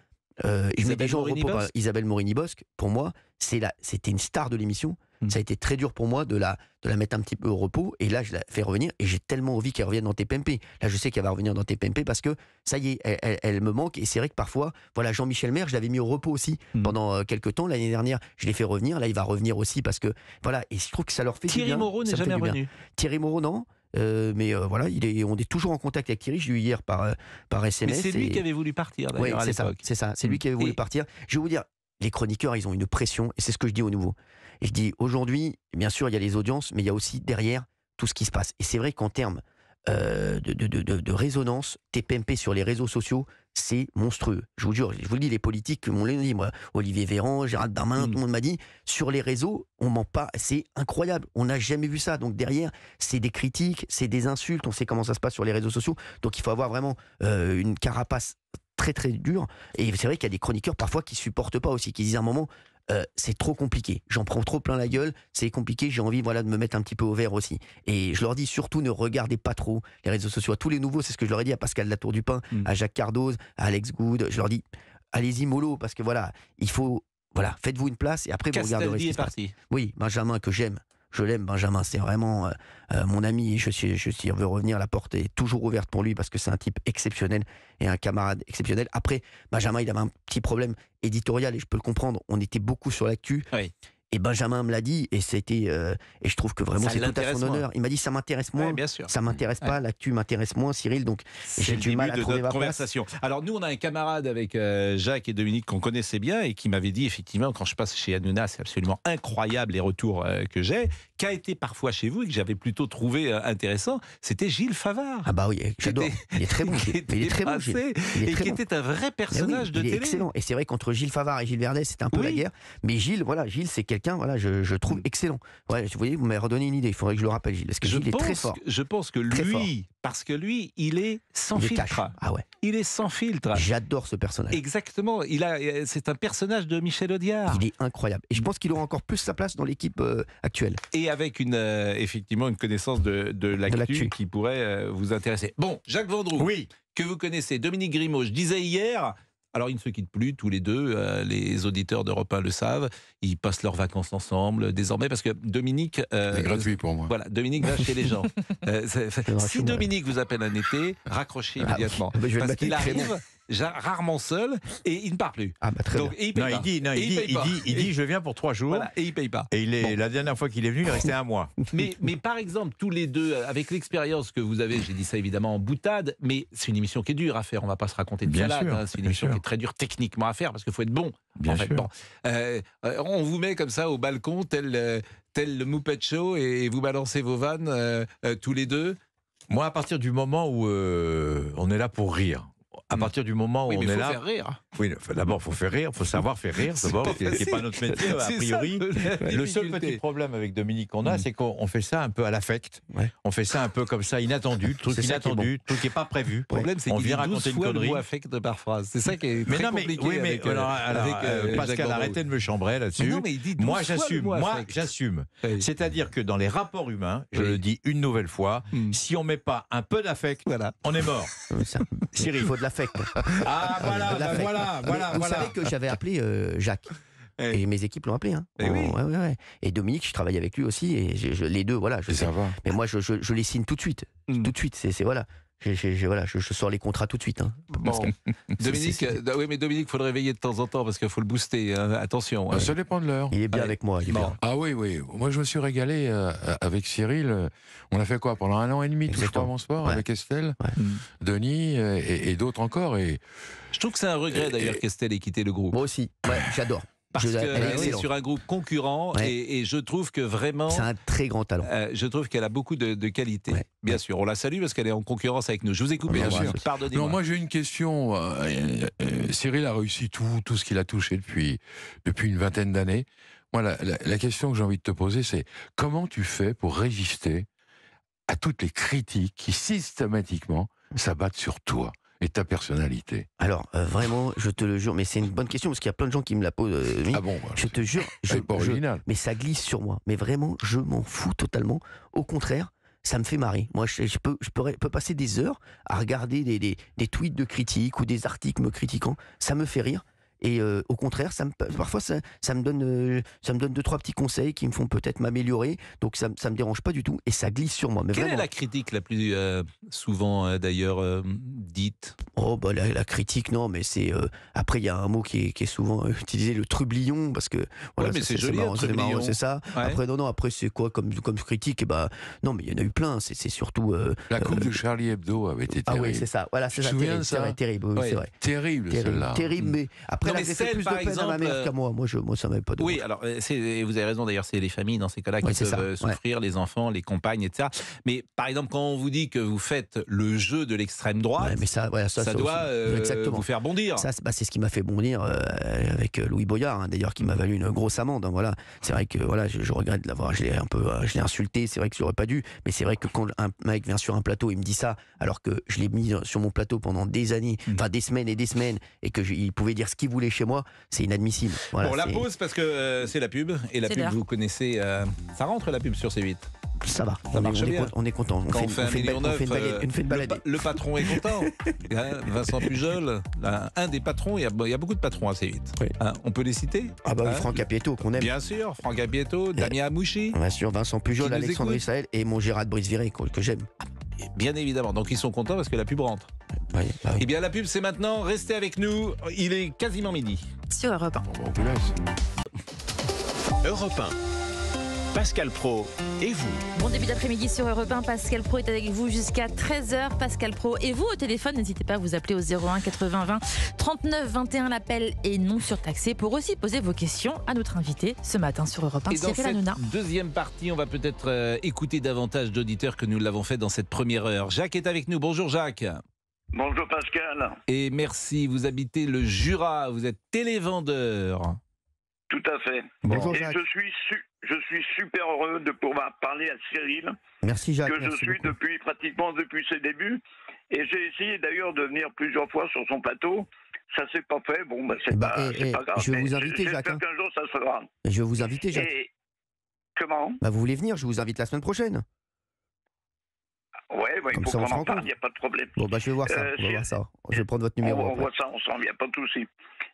je mets des Isabelle Morini-Bosque, pour moi, c'était une star de l'émission. Ça a mm. été très dur pour moi de la, de la mettre un petit peu au repos. Et là, je la fais revenir et j'ai tellement envie qu'elle revienne dans TPMP. Là, je sais qu'elle va revenir dans TPMP parce que ça y est, elle, me manque. Et c'est vrai que parfois, voilà, Jean-Michel Maire, je l'avais mis au repos aussi mm. pendant euh, quelques temps. L'année dernière, je l'ai fait revenir. Là, il va revenir aussi parce que, voilà, et je trouve que ça leur fait Thierry du bien. Moreau n'est jamais revenu. Thierry Moreau, non. Euh, mais euh, voilà, il est, on est toujours en contact avec Thierry. Je l'ai eu hier par, par SMS. Mais c'est lui qui avait voulu partir, d'ailleurs, c'est ça, c'est lui mm. qui avait voulu partir. Je vais vous dire, les chroniqueurs, ils ont une pression, et c'est ce que je dis au nouveau. Et je dis, aujourd'hui, bien sûr, il y a les audiences, mais il y a aussi derrière tout ce qui se passe. Et c'est vrai qu'en termes euh, de, résonance, TPMP sur les réseaux sociaux, c'est monstrueux. Je vous jure, je vous le dis, les politiques m'ont dit, moi, Olivier Véran, Gérald Darmanin, mmh. tout le monde m'a dit, sur les réseaux, on ment pas, c'est incroyable, on n'a jamais vu ça. Donc derrière, c'est des critiques, c'est des insultes, on sait comment ça se passe sur les réseaux sociaux. Donc il faut avoir vraiment euh, une carapace très très dure. Et c'est vrai qu'il y a des chroniqueurs parfois qui supportent pas aussi, qui disent à un moment, euh, c'est trop compliqué. J'en prends trop plein la gueule, c'est compliqué, j'ai envie voilà de me mettre un petit peu au vert aussi. Et je leur dis surtout ne regardez pas trop les réseaux sociaux. tous les nouveaux, c'est ce que je leur ai dit à Pascal Latour du Pin, mm. à Jacques Cardoz, à Alex Good, je leur dis allez-y mollo parce que voilà, il faut voilà, faites-vous une place et après vous regarderez ce qui est parti. Oui, Benjamin que j'aime, je l'aime, Benjamin. C'est vraiment euh, euh, mon ami. Je suis, je veux revenir. La porte est toujours ouverte pour lui parce que c'est un type exceptionnel et un camarade exceptionnel. Après, Benjamin, il avait un petit problème éditorial et je peux le comprendre. On était beaucoup sur l'actu. Oui. Et Benjamin me l'a dit, et c'était, euh, et je trouve que vraiment c'est tout à son honneur. Il m'a dit ça m'intéresse moins, ça bien ça m'intéresse pas, l'actu m'intéresse moins, Cyril. Donc j'ai du mal à de trouver ma conversation. Alors nous, on a un camarade avec euh, Jacques et Dominique qu'on connaissait bien et qui m'avait dit effectivement quand je passe chez Anuna c'est absolument incroyable les retours euh, que j'ai. qui a été parfois chez vous et que j'avais plutôt trouvé intéressant, c'était Gilles Favard. Ah bah oui, j'adore. Il est très bon, Il est très bon, Il était un vrai personnage de télé. excellent. Et c'est vrai qu'entre Gilles Favard et Gilles Verdet c'est un peu la guerre. Mais Gilles, voilà, Gilles, c'est quelqu'un voilà, je, je trouve mm. excellent. Ouais, vous voyez, vous m'avez redonné une idée. Il faudrait que je le rappelle, Parce que je pense, que lui, parce que lui, il est sans filtre. Ah ouais. Il est sans filtre. J'adore ce personnage. Exactement. Il a, euh, c'est un personnage de Michel Audiard. Il est incroyable. Et je pense qu'il aura encore plus sa place dans l'équipe euh, actuelle. Et avec une, euh, effectivement, une connaissance de, de l'actu qui pourrait vous intéresser. Bon, Jacques Vendroux. Oui. Que vous connaissez, Dominique Grimaud. Je disais hier, alors, ils ne se quittent plus, tous les deux. Euh, les auditeurs d'Europe 1 le savent. Ils passent leurs vacances ensemble désormais parce que Dominique. Euh, euh, gratuit pour moi. Voilà, Dominique va chez les gens. si Dominique vous appelle un été, raccrochez ah, immédiatement. Bah, parce qu'il arrive, rarement seul, et il ne part plus. il paye pas. dit, non, il, dit, je viens pour trois jours. et il paye pas. Et il est, la dernière fois qu'il est venu, il resté un mois. Mais, mais par exemple, tous les deux, euh, avec l'expérience que vous avez, j'ai dit ça évidemment en boutade, mais c'est une émission qui est dure à faire. On va pas se raconter de bien salade. Hein, c'est une émission qui est très dure techniquement à faire parce qu'il faut être bon. Bien fait. Euh, euh, on vous met comme ça au balcon, tel, le Muppet Show, et vous balancez vos vannes tous les deux. Moi, à partir du moment où on est là pour rire, à mm. partir du moment où on est là. Oui, d'abord, il faut faire rire, il faut savoir faire rire, c'est pas notre métier, a priori. le seul petit problème avec Dominique qu'on a, mm. c'est qu'on fait ça un peu à l'affect. On fait ça un peu comme ça, inattendu, truc inattendu, tout qui n'est pas prévu. Le problème, c'est qu'on vient raconter un fois connerie. mot affect par phrase. C'est ça qui est mais très non, mais, compliqué avec, euh, euh, euh, Pascal, arrêtez de me chambrer là-dessus. Moi, j'assume. Moi, j'assume. C'est-à-dire que dans les rapports humains, je le dis une nouvelle fois, hmm. si on met pas un peu d'affect, on est mort. Cyril. Il faut de l'affect. Ah, voilà, ben voilà. Vous savez que j'avais appelé euh, Jacques. Eh. Et, mes équipes l'ont appelé. Hein. Eh et, Dominique, je travaille avec lui aussi. Et les deux, voilà. Je Mais moi, je, les signe tout de suite. Hmm. Tout de suite, c'est voilà voilà, je, sors les contrats tout de suite. Hein. Dominique, il euh, oui, mais Dominique, faut le réveiller de temps en temps parce qu'il faut le booster. Hein, attention. Euh, ça dépend de l'heure. Il est bien avec moi. Ah oui, oui. Moi, je me suis régalé euh, avec Cyril. On a fait quoi pendant un an et demi le temps mon sport avec Estelle, hmm. Denis et, d'autres encore. Et je trouve que c'est un regret d'ailleurs qu'Estelle ait quitté le groupe. Moi aussi. j'adore parce qu'elle est sur un groupe concurrent et, je trouve que vraiment. C'est un très grand talent. Euh, je trouve qu'elle a beaucoup de, de qualité. Bien sûr, on la salue parce qu'elle est en concurrence avec nous. Je vous ai coupé, ah Pardonnez-moi. Non, moi j'ai une question. Euh, euh, Cyril a réussi tout, tout ce qu'il a touché depuis, depuis une vingtaine d'années. Moi, la, la, question que j'ai envie de te poser, c'est comment tu fais pour résister à toutes les critiques qui systématiquement s'abattent sur toi et ta personnalité Alors, euh, vraiment, je te le jure, mais c'est une bonne question parce qu'il y a plein de gens qui me la posent. Euh, ah bon bah, Je te jure, je, pas original. mais ça glisse sur moi. Mais vraiment, je m'en fous totalement. Au contraire, ça me fait marrer. Moi, je, peux, je, passer des heures à regarder des, des tweets de critiques ou des articles me critiquant. Ça me fait rire. Et euh, au contraire, ça me, parfois, ça, me donne, euh, ça me donne deux, trois petits conseils qui me font peut-être m'améliorer. Donc, ça, ça me dérange pas du tout et ça glisse sur moi. Mais Quelle est la critique la plus euh, souvent, d'ailleurs, dite Oh, bah, la, critique, non, mais c'est. après, il y a un mot qui est, souvent utilisé, le trublion, parce que. Voilà, mais c'est joli, c'est ça. Après, non, non, après, c'est quoi comme, comme critique et eh bah, ben, Non, mais il y en a eu plein. C'est surtout. la coupe de Charlie Hebdo avait été terrible. Ah oui, c'est ça. Voilà, c'est Terrible, ça terrible, terrible, terrible, Terrible, mm. mais après. C'est plus de par exemple, ma mère qu'à moi. Moi, je, moi, ça m'avait pas de. Oui, alors euh, vous avez raison. D'ailleurs, c'est les familles dans ces cas-là qui peuvent euh, souffrir, les enfants, les compagnes, etc. Mais par exemple, quand on vous dit que vous faites le jeu de l'extrême droite, mais ça, ça, doit euh, vous faire bondir. Ça, bah, c'est ce qui m'a fait bondir avec Louis Boyard, hein, d'ailleurs, qui m'a valu une grosse amende. Hein, voilà, c'est vrai que voilà, je, regrette de l'avoir. Je l'ai un peu, je insulté. C'est vrai que j'aurais pas dû. Mais c'est vrai que quand un mec vient sur un plateau, il me dit ça, alors que je l'ai mis sur mon plateau pendant des années, mmh. enfin des semaines et des semaines, et que il pouvait dire ce qu'il voulait chez moi, c'est inadmissible. Voilà, la pause, parce que euh, c'est la pub, et la pub, vous connaissez, euh, ça rentre la pub sur C8 ça va, on, est, content. On, fait, une, balade. Euh, le, patron est content. Hein, Vincent Pujol, un des patrons, il y, y, a beaucoup de patrons assez vite. 8 on peut les citer Ah bah hein Franck Apieto qu'on aime. Bien sûr, Franck Apieto, Damien Amouchi. Bien sûr, Vincent Pujol, Alexandre Israël et mon Gérard Viré que j'aime bien évidemment. Donc ils sont contents parce que la pub rentre. Bah eh bien la pub c'est maintenant, restez avec nous, il est quasiment midi. Sur Europe 1. Europe 1. Pascal Pro et vous. Bon début d'après-midi sur Europe 1. Pascal Pro est avec vous jusqu'à 13h. Pascal Pro et vous au téléphone. N'hésitez pas à vous appeler au 01 80 20 39 21. L'appel est non surtaxé pour aussi poser vos questions à notre invité ce matin sur Europe 1. Et dans cette deuxième partie, on va peut-être euh, écouter davantage d'auditeurs que nous l'avons fait dans cette première heure. Jacques est avec nous. Bonjour Jacques. Bonjour Pascal. Et merci. Vous habitez le Jura. Vous êtes télévendeur. Tout à fait. Bonjour, et je suis su je suis super heureux de pouvoir parler à Cyril. Merci Jacques. Que je suis depuis pratiquement depuis ses débuts. Et j'ai essayé d'ailleurs de venir plusieurs fois sur son plateau. Ça s'est pas fait. Bon, bah, c'est bah, pas, grave. Hein. Je vais vous inviter, Jacques. qu'un jour ça se Je vais vous inviter, Jacques. comment bah, Vous voulez venir Je vous invite la semaine prochaine. Ouais, bah, il faut qu'on en parle, il n'y a pas de problème. Bon, bah, je vais voir ça. Euh, ça. Je vais prendre votre numéro. On, voit ça on il vient, a pas de souci.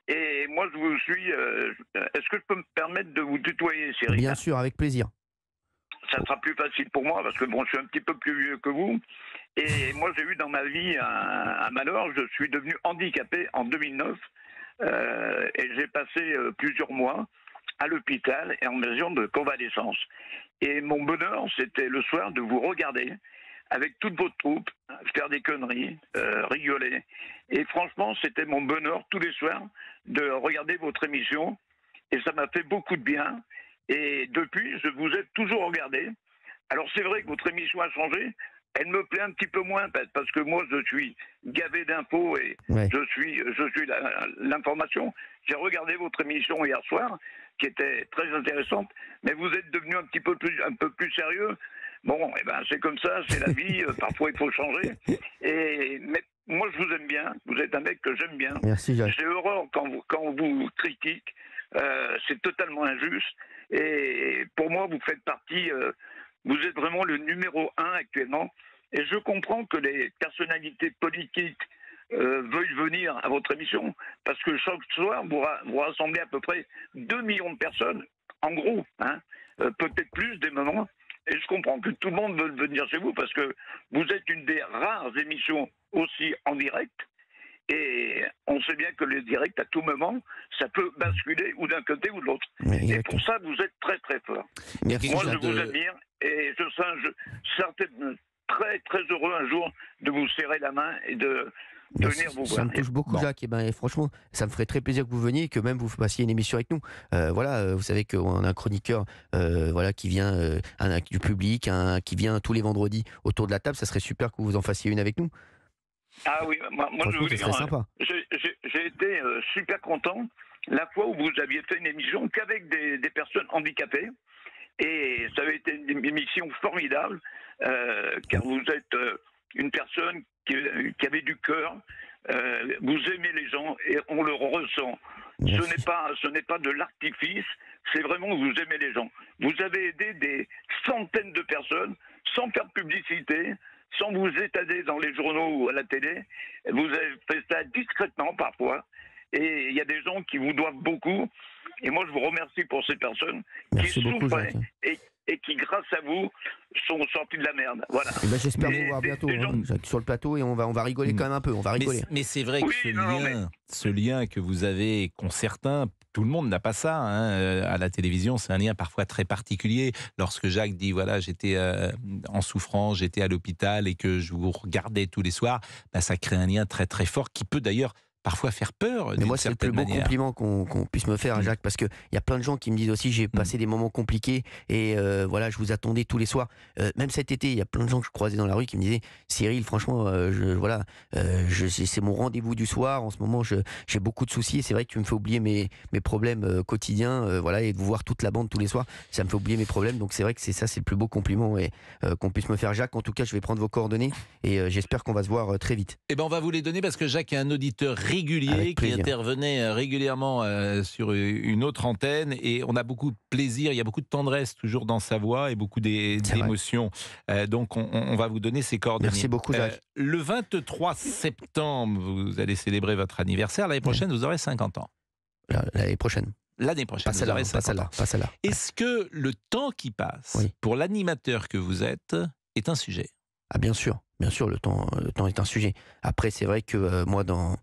Et moi, je vous suis. Euh, est-ce que je peux me permettre de vous tutoyer, Cyril Bien sûr, avec plaisir. Ça sera plus facile pour moi parce que je suis un petit peu plus vieux que vous. Et moi, j'ai eu dans ma vie un, malheur. Je suis devenu handicapé en 2009 euh, et j'ai passé plusieurs mois à l'hôpital et en maison de convalescence. Et mon bonheur, c'était le soir de vous regarder avec toute votre troupe, hein, faire des conneries, euh, rigoler. Et franchement, c'était mon bonheur tous les soirs de regarder votre émission. Et ça m'a fait beaucoup de bien. Et depuis, je vous ai toujours regardé. Alors c'est vrai que votre émission a changé. Elle me plaît un petit peu moins parce que moi je suis gavé d'infos et je suis je suis l'information. J'ai regardé votre émission hier soir qui était très intéressante, mais vous êtes devenu un petit peu plus un peu plus sérieux Bon, eh ben, c'est comme ça, c'est la vie, euh, parfois il faut changer. Et, mais moi, je vous aime bien, vous êtes un mec que j'aime bien. Merci, J'ai horreur quand on vous critique, euh, c'est totalement injuste. Et pour moi, vous faites partie, euh, vous êtes vraiment le numéro un actuellement. Et je comprends que les personnalités politiques euh, veuillent venir à votre émission, parce que chaque soir, vous, rassemblez à peu près 2 millions de personnes, en gros, hein, peut-être plus des moments. Et je comprends que tout le monde veut venir chez vous parce que vous êtes une des rares émissions aussi en direct. Et on sait bien que le direct, à tout moment, ça peut basculer ou d'un côté ou de l'autre. Et pour ça, vous êtes très très fort. Merci Moi, je vous admire et je serai très très heureux un jour de vous serrer la main et de ça me touche beaucoup, Jacques. Eh ben, et ben, franchement, ça me ferait très plaisir que vous veniez et que même vous fassiez une émission avec nous. Euh, voilà, euh, vous savez qu'on a un chroniqueur euh, voilà, qui vient un, du public, qui vient tous les vendredis autour de la table. Ça serait super que vous en fassiez une avec nous. Ah oui, moi, je vous dis, j'ai été super content la fois où vous aviez fait une émission qu'avec des, personnes handicapées. Et ça avait été une émission formidable, car vous êtes une personne qui, avait du cœur. Euh, vous aimez les gens et on le ressent. Ce n'est pas, ce n'est pas de l'artifice. C'est vraiment vous aimez les gens. Vous avez aidé des centaines de personnes sans faire publicité, sans vous étaler dans les journaux ou à la télé. Vous avez fait ça discrètement parfois. Et il y a des gens qui vous doivent beaucoup. Et moi, je vous remercie pour ces personnes qui souffrent et qui, grâce à vous, sont sortis de la merde. Voilà. Eh ben, j'espère vous voir bientôt hein. sur le plateau et on va, on va rigoler mm. quand même un peu. On va rigoler. Mais, c'est vrai que ce, lien, ce lien que vous avez, qu'on certains, tout le monde n'a pas ça. Hein. Euh, à la télévision, c'est un lien parfois très particulier. Lorsque Jacques dit voilà, j'étais euh, en souffrance, j'étais à l'hôpital et que je vous regardais tous les soirs, bah, ça crée un lien très très fort qui peut d'ailleurs parfois faire peur. Mais moi, c'est le plus beau compliment qu'on puisse me faire, mm. Jacques, parce qu'il y a plein de gens qui me disent aussi j'ai passé mm. des moments compliqués et euh, voilà, je vous attendais tous les soirs. Euh, même cet été, il y a plein de gens que je croisais dans la rue qui me disaient Cyril, franchement, euh, je, voilà, c'est mon rendez-vous du soir. En ce moment, j'ai beaucoup de soucis. C'est vrai que tu me fais oublier mes, mes problèmes quotidiens, voilà, et de vous voir toute la bande tous les soirs, ça me fait oublier mes problèmes. Donc c'est vrai que c'est ça, c'est le plus beau compliment qu'on puisse me faire, Jacques. En tout cas, je vais prendre vos coordonnées et j'espère qu'on va se voir très vite. Eh ben, on va vous les donner parce que Jacques est un auditeur régulier qui intervenait euh, régulièrement euh, sur une autre antenne et on a beaucoup de plaisir, il y a beaucoup de tendresse toujours dans sa voix et beaucoup d'émotions. Euh, donc on, va vous donner ses coordonnées. Merci beaucoup Jacques. le 23 septembre, vous allez célébrer votre anniversaire. L'année prochaine, vous aurez 50 ans. L'année prochaine l'année prochaine. Pas celle-là, pas celle-là. Celle là celle est ce que le temps qui passe pour l'animateur que vous êtes est un sujet Ah bien sûr, bien sûr, le temps, le temps est un sujet. Après, c'est vrai que moi, dans,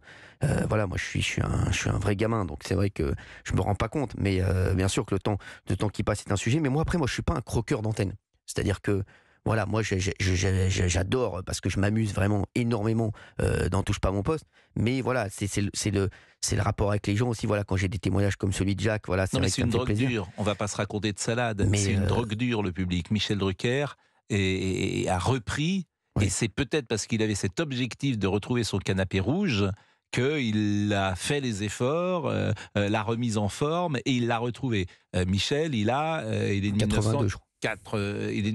euh, voilà, moi je suis, je suis, un, vrai gamin, donc c'est vrai que je me rends pas compte. Mais euh, bien sûr que le temps, le temps qui passe est un sujet. Mais moi après, moi je suis pas un croqueur d'antenne. C'est-à-dire que voilà, moi j'adore parce que je m'amuse vraiment énormément euh, Touche pas mon poste. Mais voilà, c'est le, le rapport avec les gens aussi. Voilà, quand j'ai des témoignages comme celui de Jacques, voilà, c'est une drogue plaisir. dure. On va pas se raconter de salade. C'est une euh, drogue dure le public. Michel Drucker a repris. Et c'est peut-être parce qu'il avait cet objectif de retrouver son canapé rouge qu'il a fait les efforts, euh, euh, la remise en forme et il l'a retrouvé. Euh, Michel, il a, il est 1904, il est,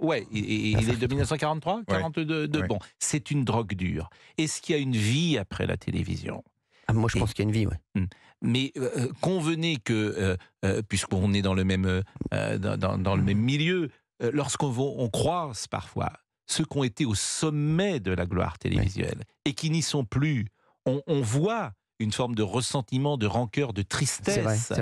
ouais, il, est de 1943, 42. Bon, c'est une drogue dure. Est-ce qu'il y a une vie après la télévision ah, Moi, je pense qu'il y a une vie, oui. Hmm. Mais convenez que, puisqu'on est dans le même, dans, le même milieu, lorsqu'on on croise parfois ceux qui ont été au sommet de la gloire télévisuelle et qui n'y sont plus, on, voit une forme de ressentiment, de rancœur, de tristesse.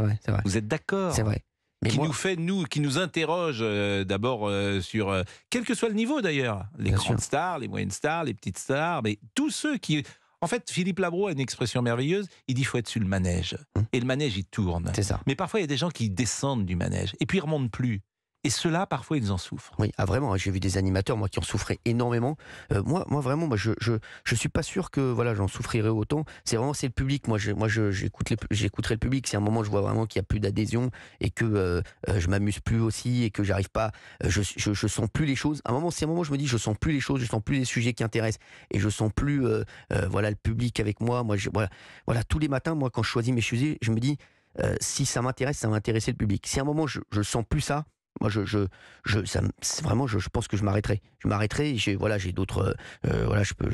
Vous êtes d'accord C'est vrai. qui nous fait, nous, qui nous interroge euh, d'abord euh, sur, euh, quel que soit le niveau d'ailleurs, les grandes stars, les moyennes stars, les petites stars, mais tous ceux qui. En fait, Philippe Labro a une expression merveilleuse, il dit il faut être sur le manège. Hum. Et le manège, il tourne. ça. Mais parfois, il y a des gens qui descendent du manège et puis ils remontent plus. Et cela, parfois, ils en souffrent. Oui, ah, vraiment. J'ai vu des animateurs, moi, qui en souffraient énormément. Euh, moi, moi, vraiment, moi, je, je, je suis pas sûr que, voilà, j'en souffrirais autant. C'est vraiment, c'est le public. Moi, moi, j'écoute j'écouterai le public. C'est un moment, où je vois vraiment qu'il n'y a plus d'adhésion et que euh, euh, je m'amuse plus aussi et que j'arrive pas, je, je, je, sens plus les choses. À un moment, c'est un moment, où je me dis, je sens plus les choses, je sens plus les sujets qui intéressent et je sens plus, voilà, le public avec moi. Moi, je, voilà, voilà, tous les matins, moi, quand je choisis mes sujets, je me dis, si ça m'intéresse, ça va intéresser le public. Si à un moment, je, je sens plus ça moi, je, je, je vraiment, je, pense que je m'arrêterai. Je m'arrêterai. J'ai, voilà, j'ai d'autres, euh, euh, voilà, je peux,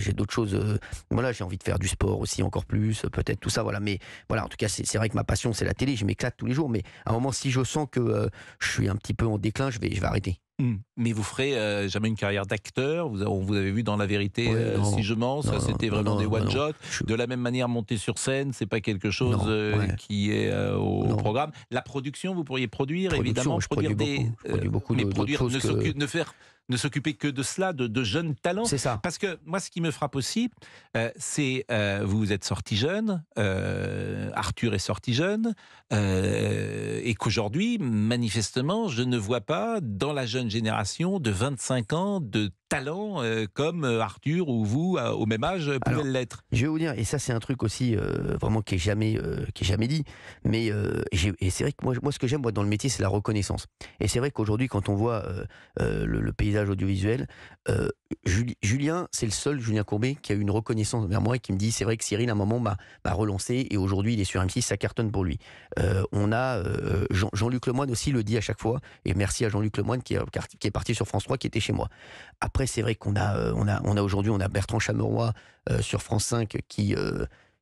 j'ai d'autres choses. Euh, voilà, j'ai envie de faire du sport aussi encore plus, peut-être tout ça. Voilà, mais voilà, en tout cas, c'est vrai que ma passion, c'est la télé. Je m'éclate tous les jours. Mais à un moment, si je sens que je suis un petit peu en déclin, je vais, je vais arrêter. Mm. Mais vous ferez euh, jamais une carrière d'acteur. Vous, avez vu dans La Vérité euh, si je mens, ça c'était vraiment des one shots. De la même manière, monter sur scène, c'est pas quelque chose euh, qui est au programme. La production, vous pourriez produire évidemment, je produire des, beaucoup, mais produire, ne, faire ne s'occuper que de cela, de, jeunes talents. C'est ça. Parce que moi, ce qui me frappe aussi, euh, c'est euh, vous êtes sorti jeune, euh, Arthur est sorti jeune, et qu'aujourd'hui, manifestement, je ne vois pas dans la jeune génération de 25 ans de talent comme Arthur ou vous, au même âge, pouvez l'être. Je vais vous dire, et ça c'est un truc aussi vraiment qui est jamais, qui jamais dit, mais et c'est vrai que moi, moi ce que j'aime dans le métier, c'est la reconnaissance. Et c'est vrai qu'aujourd'hui, quand on voit le, le audiovisuel. Euh, Julien, c'est le seul, Julien Courbet, qui a eu une reconnaissance vers moi et qui me dit c'est vrai que Cyril, à un moment, m'a relancé et aujourd'hui, il est sur M6, ça cartonne pour lui. Euh, on a euh, Jean-Luc Lemoyne Lemoine aussi le dit à chaque fois, et merci à Jean-Luc Lemoyne qui, est, parti sur France 3, qui était chez moi. Après, c'est vrai qu'on a, on a, aujourd'hui, on a Bertrand Chameroy sur France 5 qui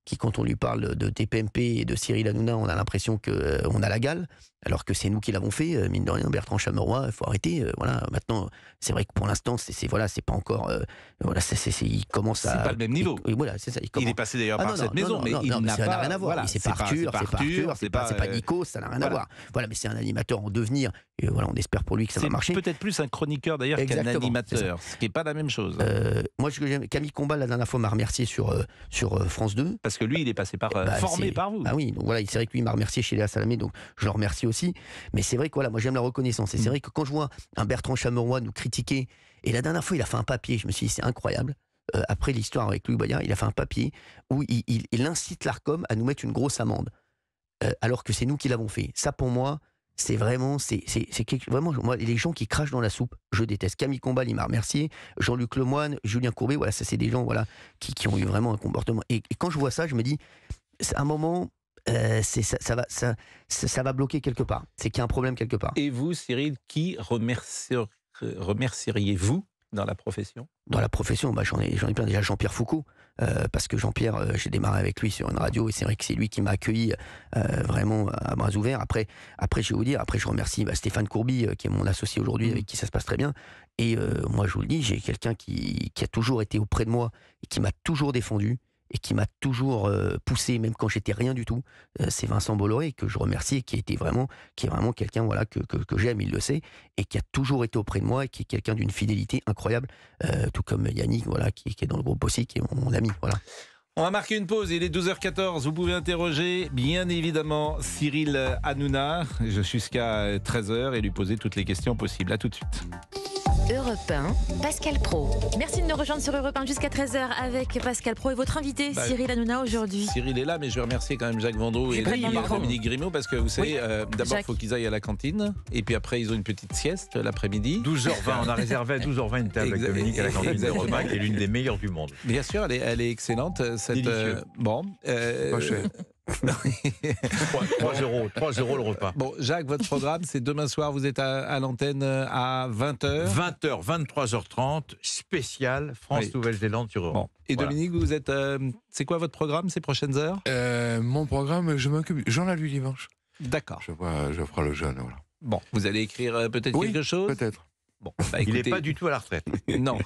qui, quand on lui parle de TPMP et de Cyril Hanouna, on a l'impression qu'on a la gale alors que c'est nous qui l'avons fait, euh, mine de rien, Bertrand Chameroy, il faut arrêter. Euh, voilà, maintenant, c'est vrai que pour l'instant, c'est voilà, c'est pas encore, euh, voilà, il commence à. C'est pas le même niveau. Il, voilà, c'est ça. Il, est passé d'ailleurs par cette maison, mais il n'a rien à voir. Voilà, c'est pas Arthur, c'est pas Nico, ça n'a rien à voir. Voilà, mais c'est un animateur en devenir. voilà, on espère pour lui que ça va marcher. Peut-être plus un chroniqueur d'ailleurs qu'un animateur, ce qui est pas la même chose. moi, ce que Camille Combal la dernière fois m'a remercié sur sur France 2. Parce que lui, il est passé par bah, formé par vous. Ah oui, donc voilà, c'est vrai que lui m'a remercié chez Léa Salamé, donc je le remercie mais c'est vrai que voilà, moi j'aime la reconnaissance. Et c'est mm. vrai que quand je vois un Bertrand Chamerois nous critiquer, et la dernière fois il a fait un papier, je me suis dit c'est incroyable. Euh, après l'histoire avec Louis Boyard, il a fait un papier où il, incite l'ARCOM à nous mettre une grosse amende, euh, alors que c'est nous qui l'avons fait. Ça pour moi, c'est vraiment, c'est quelque... vraiment, moi, les gens qui crachent dans la soupe, je déteste. Camille Combal, il m'a remercié. Jean-Luc Lemoine, Julien Courbet, voilà, ça c'est des gens, voilà, qui, ont eu vraiment un comportement. Et, et, quand je vois ça, je me dis, c'est un moment, euh, ça, va, ça, va bloquer quelque part. C'est qu'il y a un problème quelque part. Et vous, Cyril, qui remercieriez-vous dans la profession Dans la profession, bah, j'en ai, plein. Déjà Jean-Pierre Foucault, euh, parce que Jean-Pierre, euh, j'ai démarré avec lui sur une radio et c'est vrai que c'est lui qui m'a accueilli vraiment à bras ouverts. Après, après, je vais vous dire, après, je remercie bah, Stéphane Courby, qui est mon associé aujourd'hui, mmh. avec qui ça se passe très bien. Et moi, je vous le dis, j'ai quelqu'un qui, qui, a toujours été auprès de moi et qui m'a toujours défendu, et qui m'a toujours euh, poussé, même quand j'étais rien du tout, euh, c'est Vincent Bolloré que je remercie qui a vraiment, qui est vraiment quelqu'un voilà que, que, j'aime, il le sait, et qui a toujours été auprès de moi et qui est quelqu'un d'une fidélité incroyable, euh, tout comme Yannick voilà qui, est dans le groupe aussi, qui est mon, ami voilà. On va marquer une pause, il est 12h14, vous pouvez interroger bien évidemment Cyril Hanouna jusqu'à 13h et lui poser toutes les questions possibles. À tout de suite. Europe Pascal Pro. Merci de nous rejoindre sur Europe 1 jusqu'à 13h avec Pascal Pro et votre invité bah, Cyril Hanouna aujourd'hui. Cyril est là, mais je vais remercier quand même Jacques Vendroux et, Dominique Grimaud parce que vous savez, euh, d'abord il faut qu'ils aillent à la cantine et puis après ils ont une petite sieste l'après-midi. 12h20, on a réservé à 12h20 une table avec Dominique à la cantine d'Europe qui est l'une des meilleures du monde. Bien sûr, elle est, excellente. Cette, euh, bon, euh, 3 euros le repas. Bon, Jacques, votre programme, c'est demain soir, vous êtes à, l'antenne euh, à 20h. 20h, 23h30, spécial France-Nouvelle-Zélande sur Et Dominique, vous êtes. Euh, c'est quoi votre programme ces prochaines heures euh, Mon programme, je m'occupe. J'en ai lu dimanche. D'accord. Je vois le le voilà. Bon, vous allez écrire peut-être quelque chose Peut-être. Bah, il n'est pas du tout à la retraite. Non.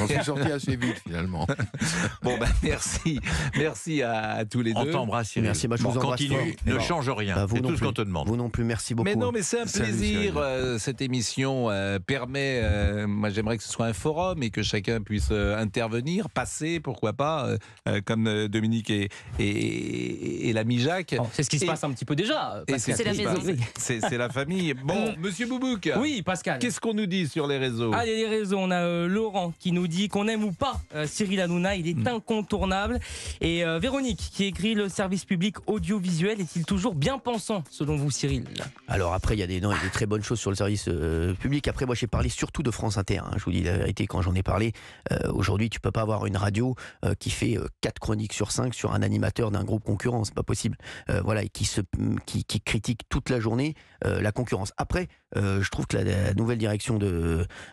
On s'est sorti assez vite finalement. Bon, bah, merci. Merci à, tous les deux. On t'embrasse, Merci, je Continue, ne change rien. Bah, c'est tout ce qu'on demande. Vous non plus, merci beaucoup. Mais non, mais c'est un plaisir. Euh, cette émission euh, permet, euh, moi j'aimerais que ce soit un forum et que chacun puisse intervenir, passer, pourquoi pas, comme Dominique et, l'ami Jacques. c'est ce qui se passe un petit peu déjà. C'est la maison. C'est la famille. Bon, monsieur Boubouk. Oui, Pascal. Qu'est-ce qu'on nous dit sur les réseaux. Allez, ah, les réseaux, on a euh, Laurent qui nous dit qu'on aime ou pas euh, Cyril Hanouna, il est mm. incontournable. Et euh, Véronique qui écrit le service public audiovisuel est-il toujours bien pensant selon vous, Cyril Alors après, il y a des, très bonnes choses sur le service public. Après, moi, j'ai parlé surtout de France Inter. Hein. je vous dis la vérité quand j'en ai parlé. Aujourd'hui, tu peux pas avoir une radio qui fait quatre chroniques sur 5 sur un animateur d'un groupe concurrent, c'est pas possible. voilà, et qui se qui, critique toute la journée la concurrence. Après, je trouve que la nouvelle direction de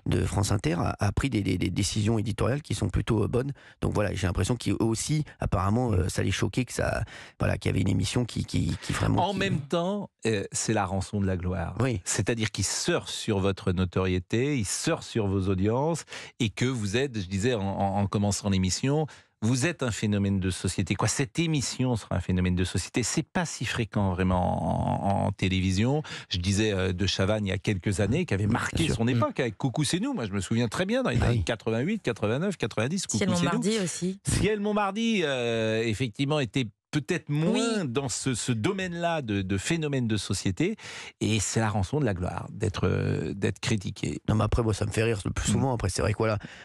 de, France Inter a, pris des, décisions éditoriales qui sont plutôt euh, bonnes. Donc voilà, j'ai l'impression qu'eux aussi, apparemment, euh, ça les choquait que ça, voilà, qu'il y avait une émission qui, qui, vraiment. En même temps, euh, c'est la rançon de la gloire. Oui. C'est-à-dire qu'ils surfent sur votre notoriété, ils surfent sur vos audiences et que vous êtes, je disais en commençant l'émission, vous êtes un phénomène de société. Quoi, cette émission sera un phénomène de société. C'est pas si fréquent vraiment en, télévision. Je disais euh, de Chavannes il y a quelques années, qui avait mmh, marqué son mmh. époque avec Coucou c'est nous. Moi, je me souviens très bien dans les ah années 88, 89, 90. Coucou, Ciel Montmardi aussi. Ciel Montmardi, euh, effectivement, était peut-être moins dans ce, domaine-là de, phénomènes phénomène de société. Et c'est la rançon de la gloire euh, d'être critiqué. Non, mais après, moi, ça me fait rire le plus mm. souvent. Après, c'est vrai que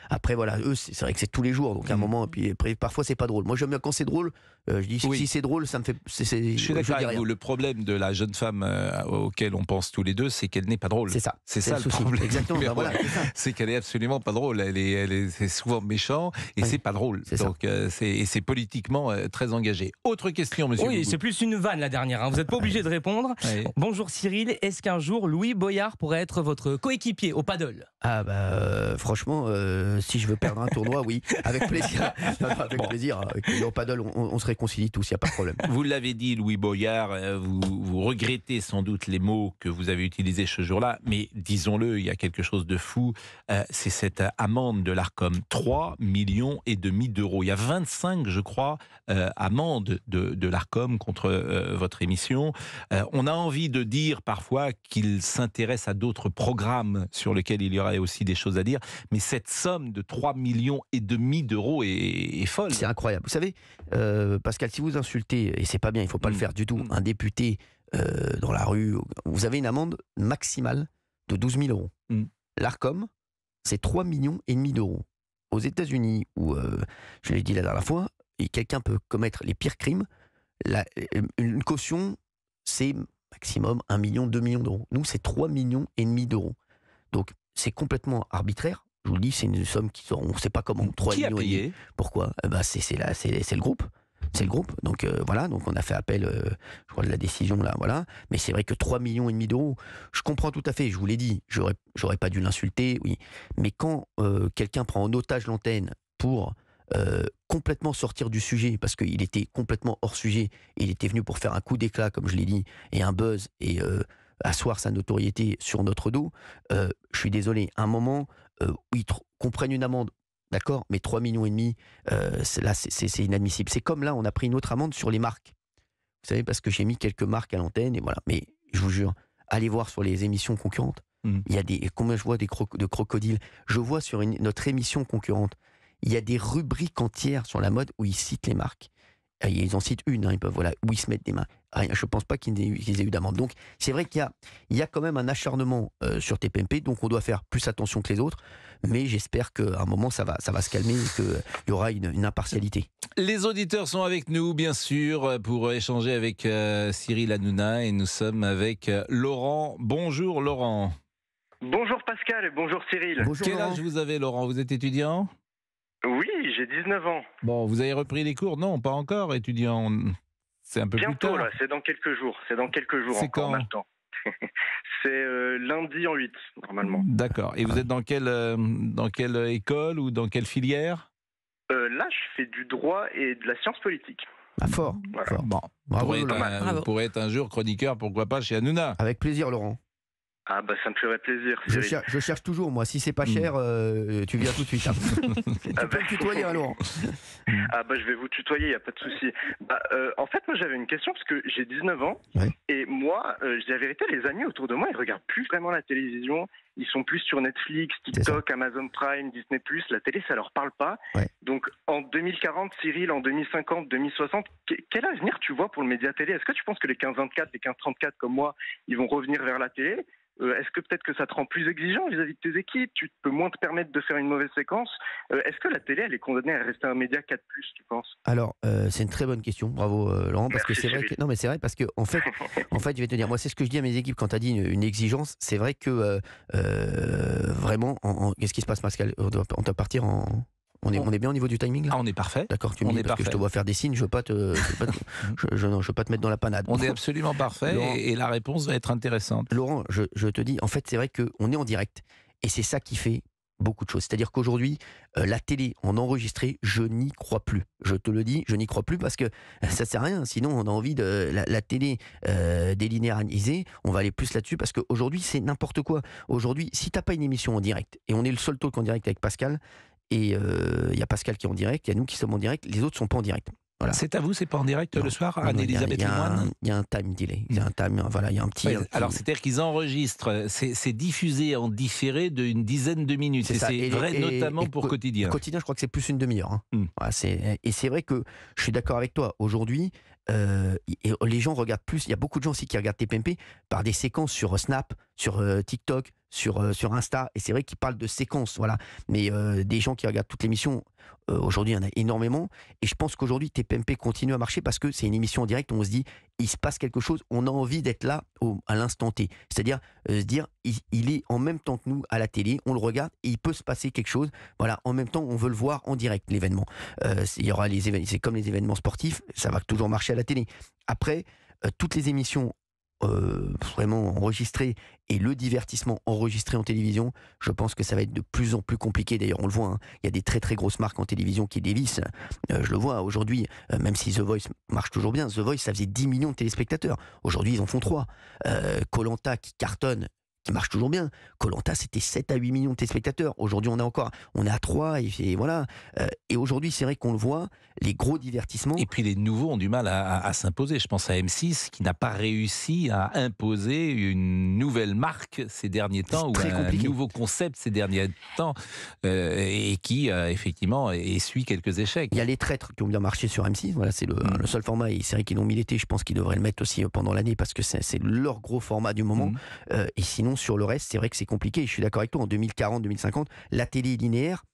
Après, voilà, eux, c'est vrai que c'est tous les jours. Donc, à un mm. moment, puis parfois, c'est pas drôle. Moi, j'aime bien quand c'est drôle, euh, je dis si c'est drôle, ça me fait. je suis d'accord avec vous. Le problème de la jeune femme euh, auquel on pense tous les deux, c'est qu'elle n'est pas drôle. C'est ça. C'est ça le, problème. Exactement. Ben c'est qu'elle est absolument pas drôle. Elle est, elle est, souvent méchant et c'est pas drôle. Donc euh, c'est c'est politiquement euh, très engagé. Autre question, Monsieur. Oui, c'est plus une vanne la dernière. Hein. Vous n'êtes pas obligé de répondre. Bonjour Cyril. Est-ce qu'un jour Louis Boyard pourrait être votre coéquipier au paddle Ah bah franchement, si je veux perdre un tournoi, oui, avec plaisir. avec plaisir. Au paddle, on, serait réconcilie tous, il n'y a pas de problème. vous l'avez dit, Louis Boyard, euh, vous, regrettez sans doute les mots que vous avez utilisés ce jour-là, mais disons-le, il y a quelque chose de fou, euh, c'est cette amende de l'ARCOM, 3 millions et demi d'euros. Il y a 25, je crois, euh, amendes de, l'ARCOM contre votre émission. on a envie de dire parfois qu'il s'intéresse à d'autres programmes sur lesquels il y aurait aussi des choses à dire, mais cette somme de 3 millions et demi d'euros est, folle. C'est incroyable. Vous savez, Pascal, si vous insultez, et c'est pas bien, il faut pas le mm. faire du tout, mm. un député euh, dans la rue, vous avez une amende maximale de 12 000 euros. Mm. L'ARCOM, c'est 3 millions et demi d'euros. Aux États-Unis, où, euh, je l'ai dit la dernière fois, quelqu'un peut commettre les pires crimes, euh, une caution, c'est maximum 1 million, 2 millions d'euros. Nous, c'est 3 millions et demi d'euros. Donc, c'est complètement arbitraire. Je vous le dis, c'est une somme qui, on ne sait pas comment, 3 millions. A Pourquoi eh ben, C'est le groupe c'est le groupe. Donc euh, voilà, donc on a fait appel, euh, je crois, de la décision là, voilà. Mais c'est vrai que 3 millions et demi d'euros, je comprends tout à fait. Je vous l'ai dit, j'aurais, j'aurais pas dû l'insulter, oui. Mais quand euh, quelqu'un prend en otage l'antenne pour complètement sortir du sujet, parce qu'il était complètement hors sujet, il était venu pour faire un coup d'éclat, comme je l'ai dit, et un buzz et asseoir sa notoriété sur notre dos. je suis désolé, un moment où ils comprennent une amende D'accord Mais 3 millions et demi, euh, là, c'est inadmissible. C'est comme là, on a pris une autre amende sur les marques. Vous savez, parce que j'ai mis quelques marques à l'antenne et voilà. Mais je vous jure, allez voir sur les émissions concurrentes. Mmh. Il y a des combien je vois des de crocodiles. Je vois sur notre émission concurrente, il y a des rubriques entières sur la mode où ils citent les marques. Euh, ils en citent une, hein, ils peuvent, voilà, où ils se mettent des mains. Je ne pense pas qu'ils aient eu, d'amende. Donc, c'est vrai qu'il y, y a, quand même un acharnement euh, sur TPMP, donc on doit faire plus attention que les autres. Mais j'espère qu'à un moment, ça va, ça va se calmer et qu'il euh, y aura une, impartialité. Les auditeurs sont avec nous, bien sûr, pour échanger avec Cyril Hanouna et nous sommes avec Laurent. Bonjour, Laurent. Bonjour Pascal bonjour Cyril. Bonjour Quel âge vous avez, Laurent Vous êtes étudiant oui, j'ai 19 ans. Bon, vous avez repris les cours Non, pas encore, étudiant. C'est un peu plus tard. Bientôt, c'est dans quelques jours. C'est dans quelques jours. C'est quand c'est euh, lundi en 8, normalement. D'accord. Et vous êtes dans quelle, euh, dans quelle euh, école ou dans quelle filière Là, je fais du droit et de la science politique. Ah, fort. Bon. être un jour chroniqueur, pourquoi pas, chez Hanouna. Avec plaisir, Laurent. Ah bah ça me ferait plaisir. Je, je cherche toujours moi. Si c'est pas hmm. cher, euh, tu viens tout de suite. Hein. tu peux me ah, bah, tutoyer hein, alors. ah bah je vais vous tutoyer, il y a pas de souci. Bah, euh, en fait moi j'avais une question parce que j'ai 19 ans et moi euh, dis la vérité les amis autour de moi ils regardent plus vraiment la télévision. Ils sont plus sur Netflix, TikTok, Amazon Prime, Disney+. La télé, ça leur parle pas. Donc, en 2040, Cyril, en 2050, 2060, quel avenir tu vois pour le média télé Est-ce que tu penses que les 15-24, les 15-34 comme moi, ils vont revenir vers la télé euh, est-ce que peut-être que ça te rend plus exigeant vis-à-vis de tes équipes Tu peux moins te permettre de faire une mauvaise séquence euh, Est-ce que la télé, elle est condamnée à rester un média 4+, tu penses Alors, euh, c'est une très bonne question. Bravo, Laurent. Parce que c'est vrai que... Non, mais c'est vrai parce que, en fait, en fait, je vais te dire, moi, c'est ce que je dis à mes équipes quand tu as dit une, exigence. C'est vrai que, vraiment, qu'est-ce qui se passe, Pascal on doit partir en... On est, bien au niveau du timing ah, On est parfait. D'accord, tu me dis, parce que je te vois faire des signes, je ne veux, pas te, mettre dans la panade. On est absolument parfait et, la réponse va être intéressante. Laurent, je, te dis, en fait, c'est vrai qu'on est en direct et c'est ça qui fait beaucoup de choses. C'est-à-dire qu'aujourd'hui, euh, la télé en enregistré, je n'y crois plus. Je te le dis, je n'y crois plus parce que ça sert à rien. Sinon, on a envie de la, télé euh, délinéarisée. On va aller plus là-dessus parce qu'aujourd'hui, c'est n'importe quoi. Aujourd'hui, si tu n'as pas une émission en direct et on est le seul talk en direct avec Pascal, et il euh, y a Pascal qui est en direct, il y a nous qui sommes en direct, les autres sont pas en direct. C'est à vous, c'est pas en direct le soir, Anne-Elisabeth Il y a un time delay, il y a un time, voilà, il y a un petit... Alors c'est-à-dire qu'ils enregistrent, c'est diffusé en différé d'une dizaine de minutes, c'est vrai notamment pour Quotidien. Quotidien, je crois que c'est plus une demi-heure. Hein. Hmm. et c'est vrai que je suis d'accord avec toi, aujourd'hui, euh, les gens regardent plus, il y a beaucoup de gens aussi qui regardent TPMP par des séquences sur Snap, sur euh, TikTok, sur, euh, sur Insta, et c'est vrai qu'ils parlent de séquences, voilà. Mais euh, des gens qui regardent toutes les émissions, aujourd'hui, il y en a énormément. Et je pense qu'aujourd'hui, TPMP continue à marcher parce que c'est une émission en direct on se dit, il se passe quelque chose, on a envie d'être là à l'instant T. C'est-à-dire se dire, il, est en même temps que nous à la télé, on le regarde et il peut se passer quelque chose. Voilà, en même temps, on veut le voir en direct, l'événement. c'est comme les événements sportifs, ça va toujours marcher à la télé. Après, toutes les émissions euh, vraiment enregistré et le divertissement enregistré en télévision, je pense que ça va être de plus en plus compliqué. D'ailleurs, on le voit, hein, il y a des très très grosses marques en télévision qui dévissent. Euh, je le vois aujourd'hui, euh, même si The Voice marche toujours bien, The Voice, ça faisait 10 millions de téléspectateurs. Aujourd'hui, ils en font 3. Colanta qui cartonne, marche toujours bien. Colanta, c'était 7 à 8 millions de téléspectateurs. Aujourd'hui, on est encore, on est à 3 et, voilà. Euh, et aujourd'hui, c'est vrai qu'on le voit, les gros divertissements. Et puis les nouveaux ont du mal à, s'imposer. Je pense à M6 qui n'a pas réussi à imposer une nouvelle marque ces derniers temps ou un nouveau concept ces derniers temps euh, et qui euh, effectivement essuie quelques échecs. Il y a les traîtres qui ont bien marché sur M6. Voilà, c'est mm. le, seul format. Et c'est vrai qu'ils l'ont mis l'été. Je pense qu'ils devraient le mettre aussi pendant l'année parce que c'est leur gros format du moment. Mm. et sinon sur le reste, c'est vrai que c'est compliqué. Je suis d'accord avec toi. En 2040, 2050, la télé linéaire,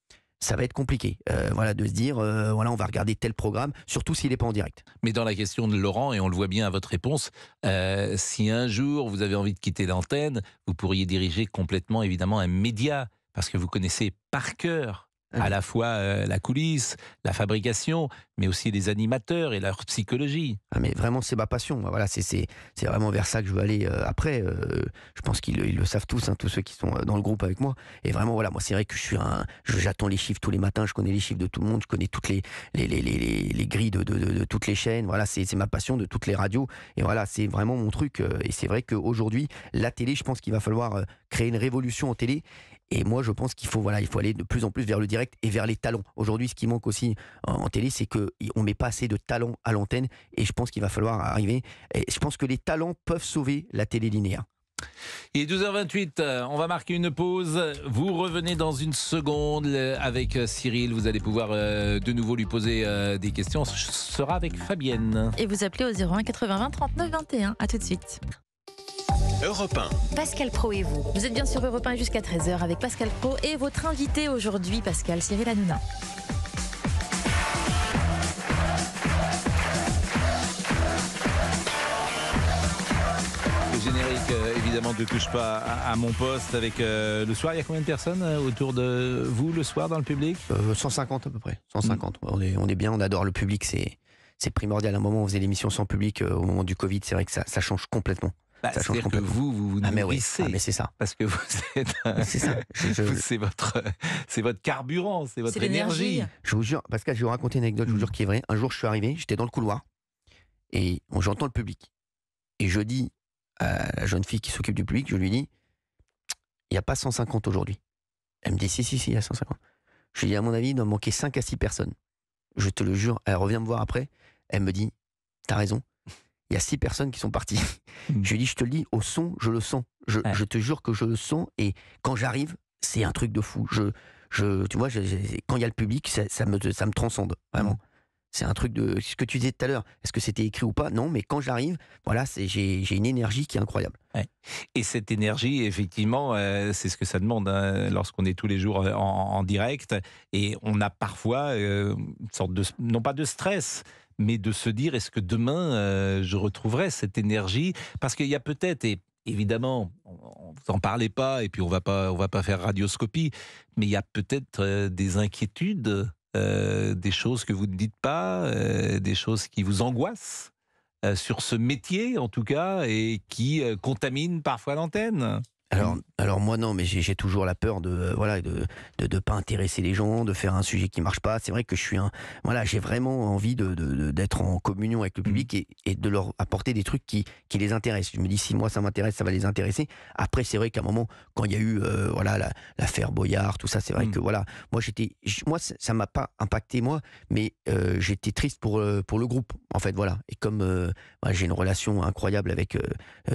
ça va être compliqué. Euh, voilà, de se dire, euh, voilà, on va regarder tel programme, surtout s'il n'est pas en direct. Mais dans la question de Laurent, et on le voit bien à votre réponse, euh, si un jour vous avez envie de quitter l'antenne, vous pourriez diriger complètement, évidemment, un média, parce que vous connaissez par cœur ah à la fois euh, la coulisse, la fabrication, mais aussi les animateurs et leur psychologie. Ah, mais vraiment, c'est ma passion. Voilà, c'est vraiment vers ça que je veux aller euh, après. Euh, je pense qu'ils le savent tous, hein, tous ceux qui sont dans le groupe avec moi. Et vraiment, voilà, moi, c'est vrai que je suis un. J'attends les chiffres tous les matins, je connais les chiffres de tout le monde, je connais toutes les, les, grilles de, toutes les chaînes. Voilà, c'est ma passion de toutes les radios. Et voilà, c'est vraiment mon truc. Et c'est vrai qu'aujourd'hui, la télé, je pense qu'il va falloir créer une révolution en télé. Et moi, je pense qu'il faut, voilà, il faut aller de plus en plus vers le direct et vers les talents. Aujourd'hui, ce qui manque aussi en, télé, c'est qu'on ne met pas assez de talents à l'antenne. Et je pense qu'il va falloir arriver. Et je pense que les talents peuvent sauver la télé linéaire. Il est 12h28, euh, on va marquer une pause. Vous revenez dans une seconde euh, avec euh, Cyril. Vous allez pouvoir de nouveau lui poser des questions. Ce sera avec Fabienne. Et vous appelez au 01 80 20 39 21. A tout de suite. Europe 1. Pascal Pro et vous. Vous êtes bien sur Europe 1 jusqu'à 13h avec Pascal Pro et votre invité aujourd'hui, Pascal Cyril Hanouna. Euh, évidemment ne touche pas à, mon poste avec euh, le soir. Il y a combien de personnes euh, autour de vous le soir dans le public 150 à peu près. 150. On, est, bien, on adore le public. C'est primordial. À un moment, on faisait l'émission sans public. au moment du Covid, c'est vrai que ça change complètement. Bah, cest Que vous, vous vous ah, mais oui. Ah, c'est ça. Parce que vous êtes. c'est ça. C'est votre, c'est votre carburant, c'est votre énergie. Je vous jure, Pascal, je vais vous raconter une anecdote, je vous hmm. jure qui est vraie. Un jour, je suis arrivé, j'étais dans le couloir et j'entends le public. Et je dis à la jeune fille qui s'occupe du public, je lui dis il n'y a pas 150 aujourd'hui. Elle me dit si, si, si, il y a 150. Je lui dis à mon avis, il doit manquer 5 à 6 personnes. Je te le jure, elle revient me voir après, elle me dit t'as raison, il y a six personnes qui sont parties. Hmm. Je lui je te le dis, au son, je le sens. Je, te jure que je le sens. Et quand j'arrive, c'est un truc de fou. Je, je, tu vois, quand il y a le public, ça, me, ça me transcende, vraiment. Hmm. C'est un truc de ce que tu disais tout à l'heure. Est-ce que c'était écrit ou pas Non, mais quand j'arrive, voilà, j'ai une énergie qui est incroyable. Et cette énergie, effectivement, euh, c'est ce que ça demande hein, lorsqu'on est tous les jours euh, en, direct et on a parfois euh, une sorte de, non pas de stress, mais de se dire est-ce que demain euh, je retrouverai cette énergie Parce qu'il y a peut-être, et évidemment, on n'en parlait pas, et puis on va pas, on va pas faire radioscopie, mais il y a peut-être euh, des inquiétudes, euh, des choses que vous ne dites pas, des choses qui vous angoissent sur ce métier en tout cas, et qui contaminent parfois l'antenne. Alors, alors moi non, mais j'ai toujours la peur de euh, voilà de, de, pas intéresser les gens, de faire un sujet qui marche pas. C'est vrai que je suis un voilà, j'ai vraiment envie de d'être en communion avec le mmh. public et, de leur apporter des trucs qui les intéressent. Je me dis si moi ça m'intéresse, ça va les intéresser. Après c'est vrai qu'à un moment quand il y a eu euh, voilà l'affaire Boyard, tout ça, c'est vrai mmh. que voilà, moi j'étais moi ça m'a pas impacté moi, mais euh, j'étais triste pour pour le groupe en fait voilà. Et comme bah, j'ai une relation incroyable avec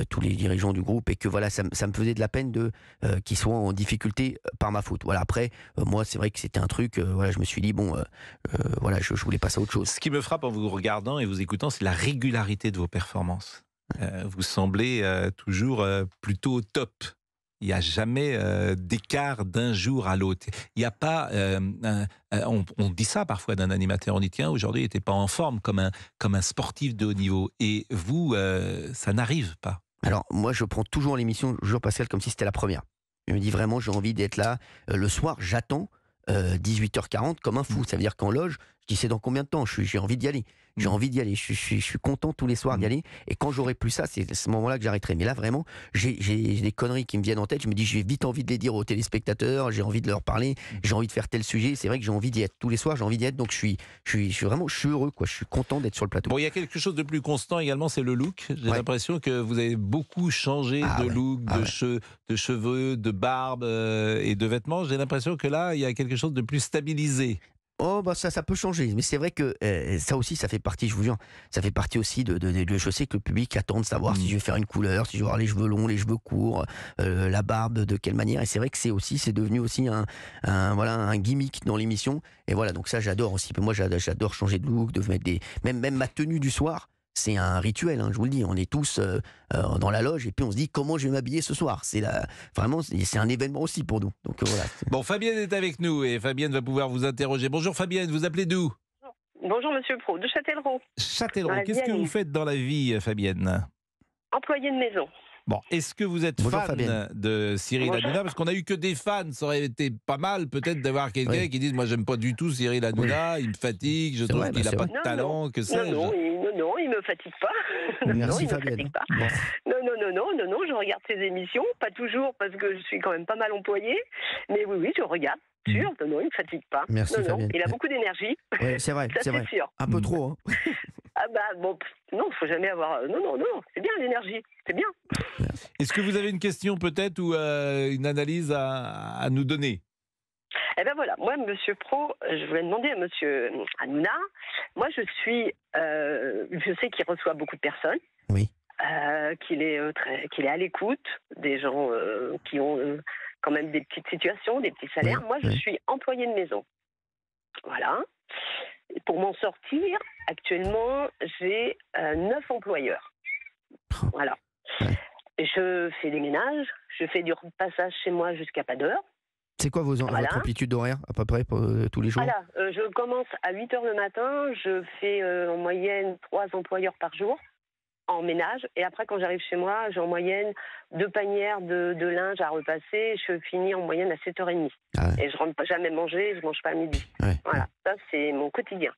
tous les dirigeants du groupe et que voilà ça me faisait de la peine de euh, qui soient en difficulté euh, par ma faute. Voilà. Après, euh, moi, c'est vrai que c'était un truc. voilà, je me suis dit bon, voilà, je, voulais passer à autre chose. Ce qui me frappe en vous regardant et vous écoutant, c'est la régularité de vos performances. vous semblez toujours plutôt au top. Il n'y a jamais d'écart d'un jour à l'autre. Il n'y a pas. on, dit ça parfois d'un animateur. On dit tiens, aujourd'hui, il n'était pas en forme comme un, comme un sportif de haut niveau. Et vous, ça n'arrive pas. Alors, moi, je prends toujours l'émission Jour Pascal comme si c'était la première. Je me dis vraiment, j'ai envie d'être là. Euh, le soir, j'attends 18h40 euh, comme un fou. Mm. Ça veut dire qu'en loge, je dis c'est dans combien de temps J'ai envie d'y aller j'ai envie d'y aller. Je, suis content tous les soirs d'y mm. aller. Et quand j'aurai plus ça, c'est à ce moment-là que j'arrêterai. Mais là, vraiment, j'ai des conneries qui me viennent en tête. Je me dis, j'ai vite envie de les dire aux téléspectateurs, j'ai envie de leur parler, mm. j'ai envie de faire tel sujet. C'est vrai que j'ai envie d'y être tous les soirs, j'ai envie d'y être. Donc, je suis, je suis, je suis vraiment je suis heureux, quoi. Je suis content d'être sur le plateau. Bon, il y a quelque chose de plus constant également, c'est le look. J'ai l'impression que vous avez beaucoup changé ah de look, ah de, cheveux, de barbe euh, et de vêtements. J'ai l'impression que là, il y a quelque chose de plus stabilisé. Oh, bah ça, ça peut changer. Mais c'est vrai que euh, euh, ça aussi, ça fait partie, je vous jure, ça fait partie aussi de, de, que le public attend de savoir si mm. je vais faire une couleur, si je vais avoir les cheveux longs, les cheveux courts, euh, la barbe, de quelle manière. Et c'est vrai que c'est aussi, c'est devenu aussi un, un, voilà, un gimmick dans l'émission. Et voilà, donc ça, j'adore aussi. Moi, j'adore changer de look, de mettre des. Même, même ma tenue du soir c'est un rituel, hein, je vous le dis. On est tous euh, euh, dans la loge et puis on se dit comment je vais m'habiller ce soir. C'est vraiment, c'est un événement aussi pour nous. Donc euh, voilà. Bon, Fabienne est avec nous et Fabienne va pouvoir vous interroger. Bonjour Fabienne, vous appelez d'où Bonjour Monsieur Pro, de Châtellerault. Châtellerault, qu'est-ce que vous faites dans la vie, Fabienne Employée de maison. Bon, est-ce que vous êtes fan de Cyril Hanouna Parce qu'on a eu que des fans, ça aurait été pas mal peut-être d'avoir quelqu'un qui dise moi j'aime pas du tout Cyril Hanouna, il me fatigue, je trouve qu'il n'a bah, pas de talent, que ça. » Non, non, il me fatigue pas. Merci non, Non, non, non, non, non, non, je regarde ses émissions, pas toujours parce que je suis quand même pas mal employée, mais oui, oui, je regarde Mmh. sûr. Non, il ne fatigue pas. Merci, non, Il a euh, beaucoup d'énergie. c'est vrai, c'est vrai. Sûr. Un peu trop. Hein. ah bah bon, non, faut jamais avoir. Euh, non, non, non, c'est bien l'énergie, c'est bien. Est-ce que vous avez une question peut-être ou euh, une analyse à, nous donner eh bien voilà, moi, Monsieur Pro, je voulais demander à Monsieur Anouna, Moi, je suis, je sais qu'il reçoit beaucoup de personnes. Oui. qu'il est très, qu'il est à l'écoute des gens qui ont quand même des petites situations, des petits salaires. Moi, je suis employée de maison. Voilà. pour m'en sortir, actuellement, j'ai euh, neuf employeurs. Oh. Voilà. Je fais des ménages, je fais du repassage chez moi jusqu'à pas d'heure. C'est quoi vos, votre amplitude horaire à peu près pour, euh, tous les jours Voilà, euh, je commence à 8 heures le matin, je fais en moyenne 3 employeurs par jour en ménage. Et après, quand j'arrive chez moi, j'ai en moyenne deux panières de, linge à repasser. Je finis en moyenne à 7h30. Ah et je rentre jamais manger, je mange pas à midi. voilà, ça c'est mon quotidien.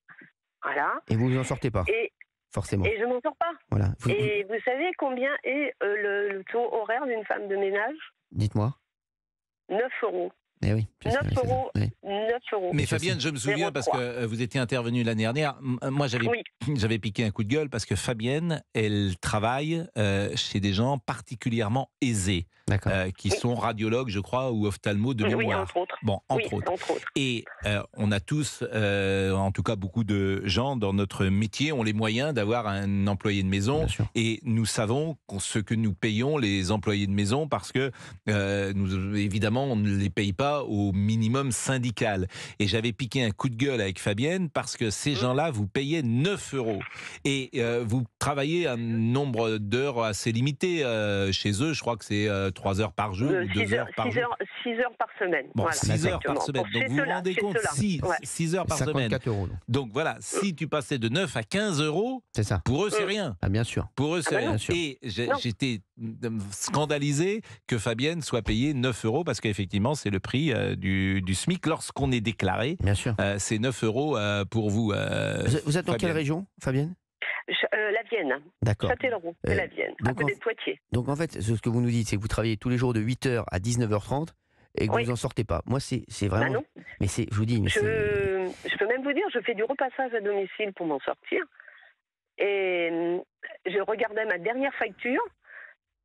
Voilà. Et vous vous en sortez pas Et Forcément. Et je m'en sors pas. Voilà. Et vous savez combien est euh, le, le, taux horaire d'une femme de ménage Dites-moi. 9 euros. Eh oui, 9, euros, Mais Fabienne, je me souviens parce que euh, vous étiez intervenue l'année dernière. Euh, moi, j'avais j'avais piqué un coup de gueule parce que Fabienne, elle travaille euh, chez des gens particulièrement aisés, qui sont radiologues, je crois, ou ophtalmo de mémoire. Bon, entre, autres. Et on a tous, en tout cas beaucoup de gens dans notre métier, ont les moyens d'avoir un employé de maison. Et nous savons ce que nous payons les employés de maison parce que, nous, évidemment, on ne les paye pas au minimum syndical. Et j'avais piqué un coup de gueule avec Fabienne parce que ces mmh. gens-là vous payaient 9 euros. Et euh, vous travaillez un nombre d'heures assez limité euh, chez eux. Je crois que c'est 3 euh, heures par jour ou 2 heures, par jour. 6 heures, par semaine. 6 heures par semaine. Donc vous vous rendez compte, 6, heures par semaine. donc. donc. voilà, si tu passais de 9 à 15 euros, pour eux c'est mmh. rien. Ah, bien sûr. Pour eux ah, c'est bah rien. Et j'étais scandalisé que Fabienne soit payée 9 euros parce qu'effectivement c'est le prix euh, du, du, SMIC lorsqu'on est déclaré. Bien sûr. Euh, c'est 9 euros euh, pour vous. vous êtes dans quelle région, Fabienne la Vienne. D'accord. la Vienne, donc en, Poitiers. Donc en fait, ce que vous nous dites, c'est que vous travaillez tous les jours de 8h à 19h30 et que vous n'en sortez pas. Moi, c'est vraiment. Bah non. Mais c'est, je vous dis. je, je, peux même vous dire, je fais du repassage à domicile pour m'en sortir. Et je regardais ma dernière facture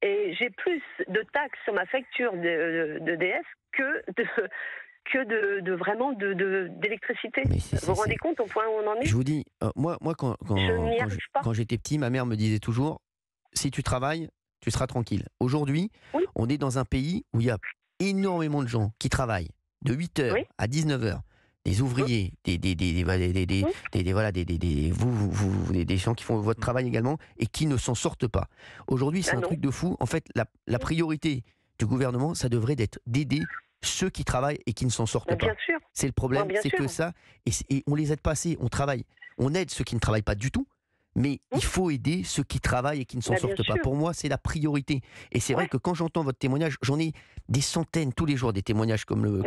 et j'ai plus de taxes sur ma facture d'EDF de, que de que de, vraiment d'électricité. vous vous rendez compte au point où on en est Je vous dis, euh, moi, moi quand, j'étais petit, ma mère me disait toujours, si tu travailles, tu seras tranquille. Aujourd'hui, on est dans un pays où il y a énormément de gens qui travaillent de 8h à 19h des ouvriers, des, des, voilà, vous, des gens qui font votre mmh. travail également et qui ne s'en sortent pas. Aujourd'hui, c'est ah un truc de fou. En fait, la, la mmh. priorité du gouvernement, ça devrait être d'aider ceux qui travaillent et qui ne s'en sortent bah, pas. C'est le problème, bah, c'est que ça. Et, on on les aide pas assez, on travaille. On aide ceux qui ne travaillent pas du tout, mais hein il faut aider ceux qui travaillent et qui ne s'en bah, sortent pas. Pour moi, c'est la priorité. Et c'est vrai que quand j'entends votre témoignage, j'en ai des centaines tous les jours des témoignages comme le,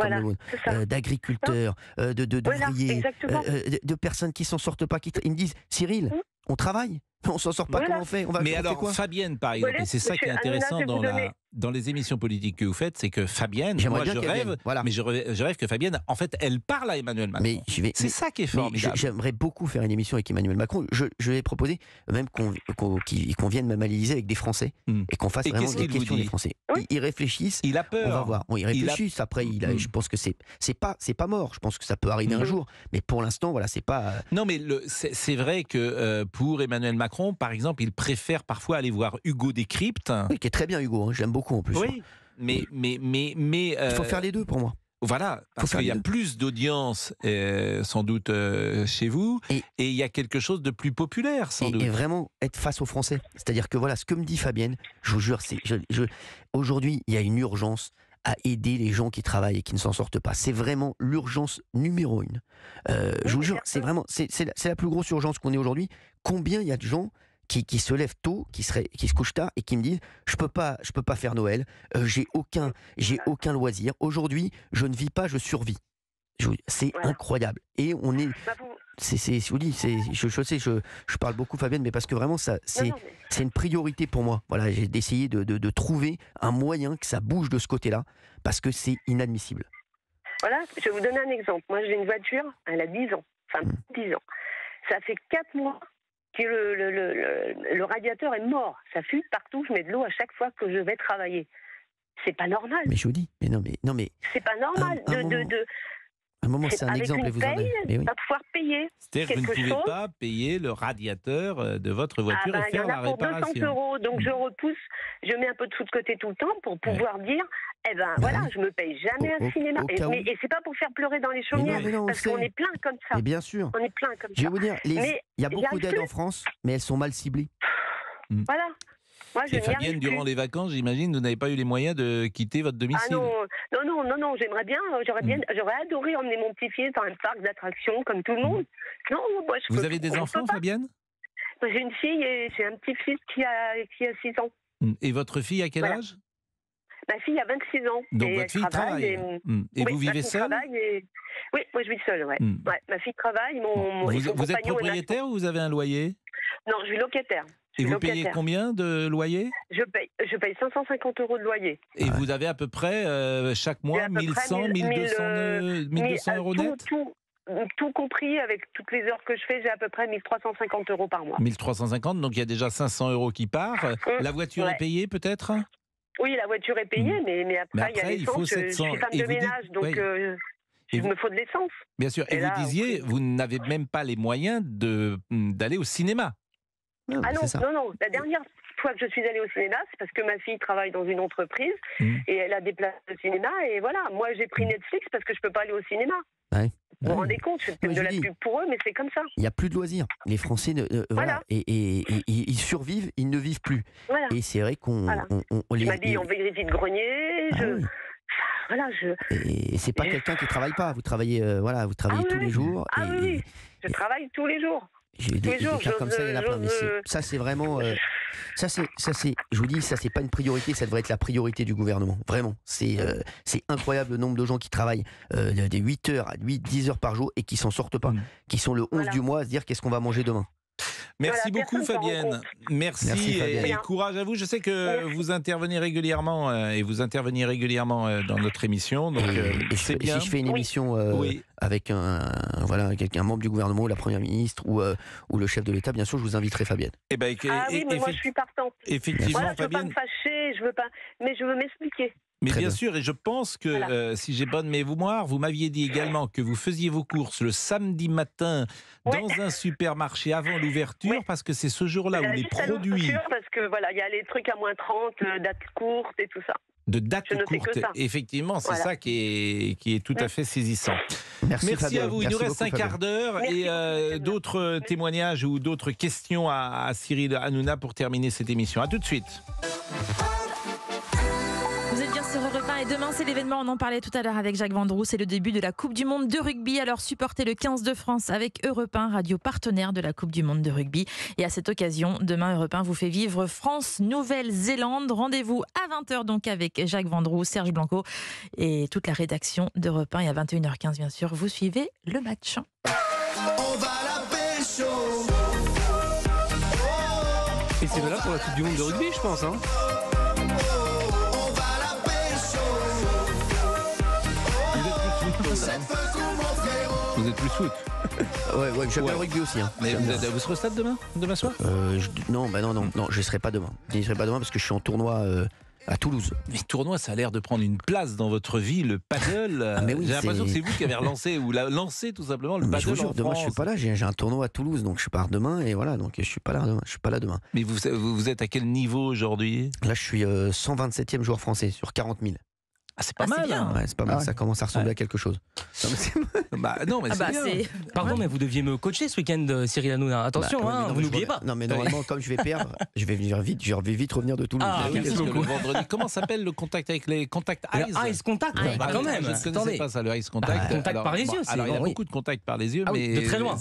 euh, d'agriculteurs, euh, de d'ouvriers, euh, de, personnes qui s'en sortent pas, qui ils me disent Cyril, hein on travaille. On s'en sort pas comment on fait. On va, mais alors, quoi Fabienne, par exemple, et c'est ça qui est intéressant dans, la, dans les émissions politiques que vous faites, c'est que Fabienne, moi je rêve, voilà. mais je rêve, que Fabienne, en fait, elle parle à Emmanuel Macron. c'est ça qui est fort J'aimerais beaucoup faire une émission avec Emmanuel Macron. Je, vais proposer même qu'on vienne même à avec des Français hmm. et qu'on fasse vraiment des questions des Français. Ils, réfléchissent. Il a peur. On va voir. ils réfléchissent. Il Après, il hmm. je pense que c'est pas c'est pas mort. Je pense que ça peut arriver un hmm. jour, mais pour l'instant, voilà, c'est pas. Euh, non, mais c'est vrai que euh, pour Emmanuel Macron par exemple, il préfère parfois aller voir Hugo Décrypte. Oui, qui est très bien Hugo, hein, j'aime beaucoup en plus. Oui, mais... mais, mais, mais Il faut euh, faire les deux pour moi. Voilà, parce qu'il y a plus d'audience, euh, sans doute, euh, chez vous, et, il y a quelque chose de plus populaire, sans doute. Et vraiment être face aux Français. C'est-à-dire que voilà, ce que me dit Fabienne, je vous jure, c'est, aujourd'hui, il y a une urgence à aider les gens qui travaillent et qui ne s'en sortent pas. C'est vraiment l'urgence numéro une. Euh, je vous jure, c'est vraiment c'est la, plus grosse urgence qu'on ait aujourd'hui. Combien il y a de gens qui, se lèvent tôt, qui, se couchent tard et qui me disent je peux pas, je peux pas faire Noël, euh, j'ai aucun, j'ai aucun loisir. Aujourd'hui, je ne vis pas, je survis. C'est incroyable. Et on est. Bah, c'est C'est, je vous dis, c'est, je, je, sais, je, je, parle beaucoup Fabienne, mais parce que vraiment, ça, c'est, c'est une priorité pour moi. Voilà, j'ai d'essayer de, de, de, trouver un moyen que ça bouge de ce côté-là, parce que c'est inadmissible. Voilà, je vais vous donner un exemple. Moi, j'ai une voiture, elle a 10 ans, enfin 10 mm. ans. Ça fait 4 mois que le, le, le, le, radiateur est mort. Ça fuit partout, je mets de l'eau à chaque fois que je vais travailler. C'est pas normal. Mais je vous dis, mais non, mais. Non, mais c'est pas normal de, de, de un moment, c'est un exemple. et vous paye, en avez... Eh oui. pouvoir payer. C'est-à-dire que vous ne pouvez pas payer le radiateur euh, de votre voiture ah et ben, faire la réparation. 200 euros, donc je hmm. repousse, je mets un peu de sous de côté tout le temps pour pouvoir dire, eh ben, ben voilà, je me paye jamais un cinéma. et, et c'est pas pour faire pleurer dans les chaumières, parce qu'on est plein comme ça. Mais bien sûr. On est plein comme ça. Je vais vous dire, il y a beaucoup d'aides en France, mais elles sont mal ciblées. Voilà. Hmm. Moi, et Fabienne, durant les vacances, j'imagine, vous n'avez pas eu les moyens de quitter votre ah domicile. Ah non, non, non, non, j'aimerais bien, euh, j'aurais bien, mm. j'aurais adoré emmener mon petit-fils dans un parc d'attractions comme tout le monde. Mm. Non, moi, je Vous avez des enfants, Fabienne J'ai une fille et j'ai un petit-fils qui a, qui a 6 ans. Mm. Et votre fille, à quel âge Ma fille a 26 ans. Donc et votre fille travaille. Et, vous vivez seule Oui, moi je vis seule, ouais. ma fille travaille, mon, vous, vous êtes propriétaire ou vous avez un loyer Non, je suis locataire. Et vous payez combien de loyer je paye, je paye 550 euros de loyer. Et vous avez à peu près euh, chaque mois 1100, 1200, euh, euh, euros tout, tout, compris, avec toutes les heures que je fais, j'ai à peu près 1350 euros par mois. 1350, donc il y a déjà 500 euros qui partent. la voiture est payée peut-être Oui, la voiture est payée, mm. mais, après, il y a Je, suis femme de ménage, donc il me faut de l'essence. Bien sûr. Et, vous disiez, vous n'avez même pas les moyens d'aller au cinéma. Ah, ah bah, non, non, La dernière fois que je suis allée au cinéma, c'est parce que ma fille travaille dans une entreprise mmh. et elle a des places de cinéma. Et voilà, moi j'ai pris mmh. Netflix parce que je peux pas aller au cinéma. Ah vous vous ah rendez compte, c'est peut de la pub pour eux, mais c'est comme ça. Il n'y a plus de loisirs. Les Français, ne, euh, euh, voilà. Et, ils survivent, ils ne vivent plus. Et c'est vrai qu'on. il On, on, on, m'habille en de grenier. Voilà, je... Et c'est pas quelqu'un qui travaille pas. Vous travaillez, euh, voilà, vous travaillez tous les jours. Ah et... oui, je travaille tous les jours des, comme ça, il y a ça, c'est vraiment. Euh, euh, ça, c'est, ça, c'est, je vous dis, ça, c'est pas une priorité, ça devrait être la priorité du gouvernement. Vraiment. C'est, euh, c'est incroyable le nombre de gens qui travaillent des 8 heures à 8, 10 heures par jour et qui s'en sortent pas. Mmh. Qui sont le 11 du mois à se dire qu'est-ce qu'on va manger demain. Merci beaucoup Fabienne. Merci, et courage à vous. Je sais que vous intervenez régulièrement euh, et vous intervenez régulièrement euh, dans notre émission. Donc, euh, et Si je fais une émission avec un voilà quelqu'un membre du gouvernement, la première ministre ou, ou le chef de l'État, bien sûr, je vous inviterai Fabienne. Eh ben, et ah et, ah oui, mais moi je suis partante. Effectivement, je ne Veux pas me fâcher, je veux pas, mais je veux m'expliquer. Mais bien, sûr, et je pense que euh, si j'ai bonne mémoire, vous m'aviez dit également que vous faisiez vos courses le samedi matin dans un supermarché avant l'ouverture, parce que c'est ce jour-là où les produits. Parce que voilà, il y a les trucs à moins 30, euh, dates courtes et tout ça. De dates courtes, effectivement, c'est ça qui est, qui est tout à mm. fait saisissant. Merci, à vous. Il nous reste un quart d'heure et euh, d'autres témoignages ou d'autres questions à, à Cyril Hanouna pour terminer cette émission. À tout de suite c'est l'événement, on en parlait tout à l'heure avec Jacques Vendroux, c'est le début de la Coupe du Monde de rugby. Alors supportez le 15 de France avec Europe 1, radio partenaire de la Coupe du Monde de rugby. Et à cette occasion, demain, Europe 1 vous fait vivre France-Nouvelle-Zélande. Rendez-vous à 20h donc avec Jacques Vendroux, Serge Blanco et toute la rédaction d'Europe 1. Et à 21h15, bien sûr, vous suivez le match. On va la Et c'est là pour la Coupe du Monde de rugby, je pense. Hein Vous êtes plus foot Ouais, ouais, j'appelle ouais. rugby aussi. Hein. Mais vous, vous, serez stade demain Demain soir euh, Non, bah non, non, non, je ne serai pas demain. Je ne serai pas demain parce que je suis en tournoi. Euh, à Toulouse. Mais tournoi, ça a l'air de prendre une place dans votre vie, le paddle. Ah, j'ai l'impression que c'est vous qui avez relancé ou lancé tout simplement le mais Je vous jure, demain France. je suis pas là, j'ai un tournoi à Toulouse, donc je pars demain et voilà, donc je suis pas là demain. Je suis pas là demain. Mais vous, vous êtes à quel niveau aujourd'hui Là, je suis 127e euh, joueur français sur 40 000. Ah, ah, hein. c'est pas, mal, hein. Ah pas mal. ça commence à ressembler à quelque chose. Pardon, mais vous deviez me coacher ce week-end, euh, Cyril Hanouna. Bah, Attention, hein, vous n'oubliez pas. Non, mais normalement, comme je vais perdre, je vais venir vite. Je vais vite revenir de Toulouse. Le vendredi, comment s'appelle le contact avec les contacts eyes Eyes contact, bah, quand même. Je ne pas ça, le eyes bah, contact. contact par les yeux. il y a beaucoup de contacts par les yeux, mais de très loin.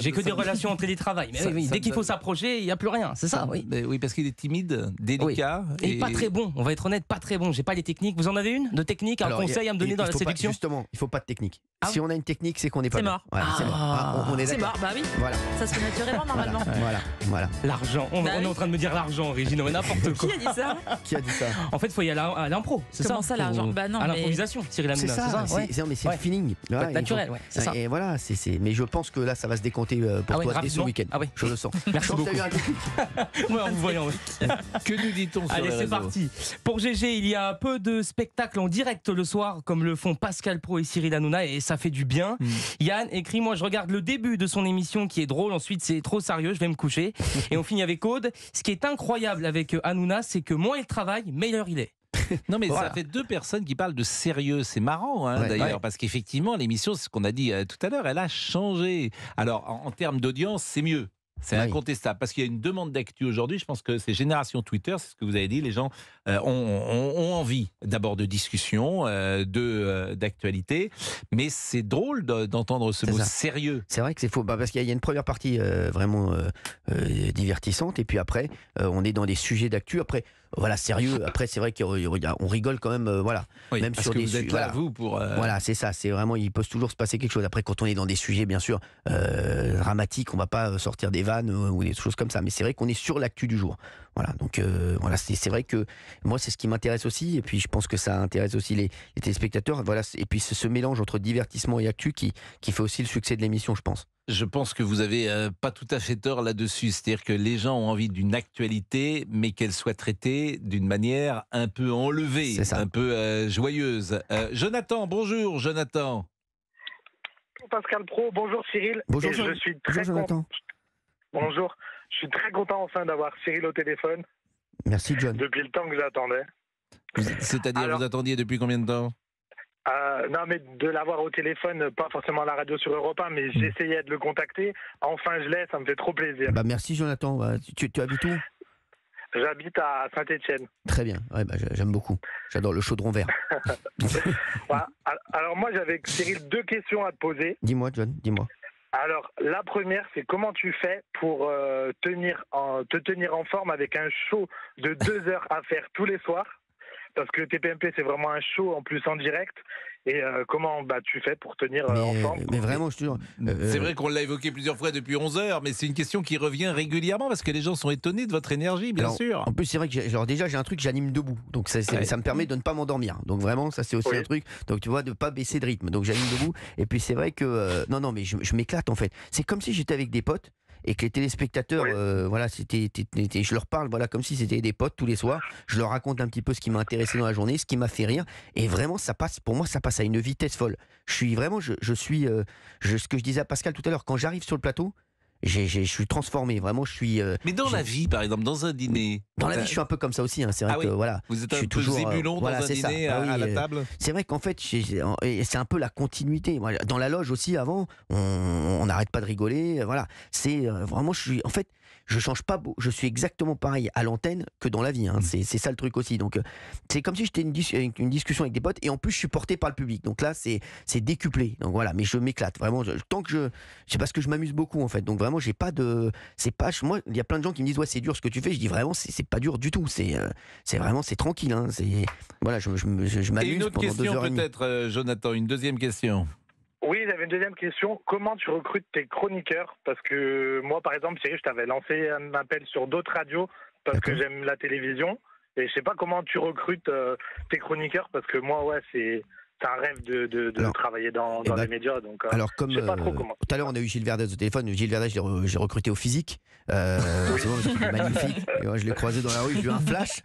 J'ai que des relations entre les travail. dès qu'il faut s'approcher, il n'y a plus rien. C'est ça. Oui, parce qu'il est timide, délicat et pas très bon. On va être honnête, pas très bon. J'ai pas les techniques. Vous en avez une de technique, un conseil à me donner dans la séduction Justement, il faut pas de technique. Ah si on a une technique, c'est qu'on n'est pas. C'est mort. C'est ah, ah, mort, bah oui. Voilà. Ça se fait naturellement normalement. Voilà, voilà. L'argent. On, bah est en train de me dire l'argent, Régine, n'importe quoi. Qui a dit ça Qui a dit ça En fait, il faut y aller à l'impro. C'est ça Comment ça l'argent Bah non. À l'improvisation, Cyril C'est ça, mais c'est le feeling. Naturel, ouais. Et voilà, mais je pense que là, ça va se décompter euh, pour toi dès ce week-end. Je le sens. Merci beaucoup. ouais, en vous voyant. que nous dit-on Allez, c'est parti. Pour GG, il y a peu de spectacles spectacle en direct le soir, comme le font Pascal Pro et Cyril Hanouna, et ça fait du bien. Mm. Yann écrit Moi, je regarde le début de son émission qui est drôle, ensuite c'est trop sérieux, je vais me coucher. et on finit avec Aude. Ce qui est incroyable avec euh, Hanouna, c'est que moins il travaille, meilleur il est. Non, mais ça fait deux personnes qui parlent de sérieux. C'est marrant, hein, d'ailleurs, parce qu'effectivement, l'émission, c'est ce qu'on a dit euh, tout à l'heure, elle a changé. Alors, en, termes d'audience, c'est mieux. C'est incontestable parce qu'il y a une demande d'actu aujourd'hui. Je pense que c'est génération Twitter, c'est ce que vous avez dit. Les gens euh, on ont, envie d'abord de discussion, euh, de euh, d'actualité, mais c'est drôle d'entendre ce mot sérieux. C'est vrai que c'est faux, bah, parce qu'il y a une première partie vraiment divertissante, et puis après, on est dans des sujets d'actu. Après, voilà, sérieux. Après, c'est vrai qu'on rigole quand même, voilà. même sur que des vous êtes là, vous, pour... Voilà, c'est ça. C'est vraiment, il peut toujours se passer quelque chose. Après, quand on est dans des sujets, bien sûr, dramatiques, on va pas sortir des vannes ou des choses comme ça. Mais c'est vrai qu'on est sur l'actu du jour. Voilà, donc euh, voilà, c'est vrai que moi, c'est ce qui m'intéresse aussi, et puis je pense que ça intéresse aussi les, les téléspectateurs. Voilà, et puis ce mélange entre divertissement et actu qui, qui fait aussi le succès de l'émission, je pense. Je pense que vous avez euh, pas tout à fait tort là-dessus, c'est-à-dire que les gens ont envie d'une actualité, mais qu'elle soit traitée d'une manière un peu enlevée, un peu euh, joyeuse. Jonathan, bonjour, Jonathan. Pascal Pro, bonjour Cyril. Bonjour. je suis très bonjour, Jonathan. Bonjour. Je suis très content enfin d'avoir Cyril au téléphone. Merci John. Depuis le temps que j'attendais. C'est-à-dire, vous attendiez depuis combien de temps euh, non, mais de l'avoir au téléphone, pas forcément à la radio sur Europa, 1, mais hmm. j'essayais de le contacter. Enfin, je l'ai, ça me fait trop plaisir. Bah merci, Jonathan. Bah, tu, habites où J'habite à Saint-Etienne. Très bien, ouais, bah, j'aime beaucoup. J'adore le chaudron vert. Bah, alors, moi, j'avais, Cyril, deux questions à te poser. Dis-moi, John, dis-moi. Alors, la première, c'est comment tu fais pour euh, tenir te tenir en forme avec un show de deux heures à faire tous les soirs parce que le TPMP c'est vraiment un show en plus en direct. Et euh, comment bah, tu fais pour tenir en euh, ensemble Mais vraiment, je euh, C'est vrai qu'on l'a évoqué plusieurs fois depuis 11 heures, mais c'est une question qui revient régulièrement parce que les gens sont étonnés de votre énergie, bien sûr. En plus, c'est vrai que déjà j'ai un truc, j'anime debout, donc ça, me permet de ne pas m'endormir. Donc vraiment, ça c'est aussi un truc. Donc tu vois, de pas baisser de rythme. Donc j'anime debout. Et puis c'est vrai que non, non, mais je m'éclate en fait. C'est comme si j'étais avec des potes et que les téléspectateurs, euh, voilà, c'était, je leur parle, voilà, comme si c'était des potes tous les soirs. Je leur raconte un petit peu ce qui m'a intéressé dans la journée, ce qui m'a fait rire, et vraiment, ça passe. Pour moi, ça passe à une vitesse folle. Je suis vraiment, je, suis, euh, ce que je disais à Pascal tout à l'heure, quand j'arrive sur le plateau, je suis transformé. Vraiment, je suis. Euh, mais dans la vie, par exemple, dans un dîner. Dans la vie, euh, je suis un peu comme ça aussi. Hein. C'est vrai ah que voilà. Vous êtes je suis toujours, euh, zébulon dans un dîner ah à, la table. C'est vrai qu'en fait, c'est un peu la continuité. Dans la loge aussi, avant, on n'arrête pas de rigoler. Voilà. C'est vraiment, je suis. En fait, je change pas, je suis exactement pareil à l'antenne que dans la vie. Hein. Mmh. C'est ça le truc aussi. Donc euh, c'est comme si j'étais une, discussion avec des potes et en plus je suis porté par le public. Donc là c'est décuplé. Donc voilà, mais je m'éclate vraiment. tant que je, c'est parce que je m'amuse beaucoup en fait. Donc vraiment j'ai pas de, c'est pas moi. Il y a plein de gens qui me disent ouais c'est dur ce que tu fais. Je dis vraiment c'est pas dur du tout. C'est euh, c'est vraiment c'est tranquille. Hein. C'est voilà je, m'amuse pendant deux heures et Peut-être euh, Jonathan une deuxième question j'avais une deuxième question. Comment tu recrutes tes chroniqueurs Parce que moi, par exemple, Thierry je t'avais lancé un appel sur d'autres radios parce que j'aime la télévision. Et je sais pas comment tu recrutes euh, tes chroniqueurs parce que moi, ouais, c'est c'est un rêve de, de, travailler dans, eh dans ben, les médias. Donc, euh, alors, comme sais pas trop euh, comment. tout à l'heure, on a eu Gilles Verdez au téléphone. Gilles Verdez, j'ai recruté au physique. Euh, c'est magnifique. je l'ai croisé dans la rue, j'ai eu un flash.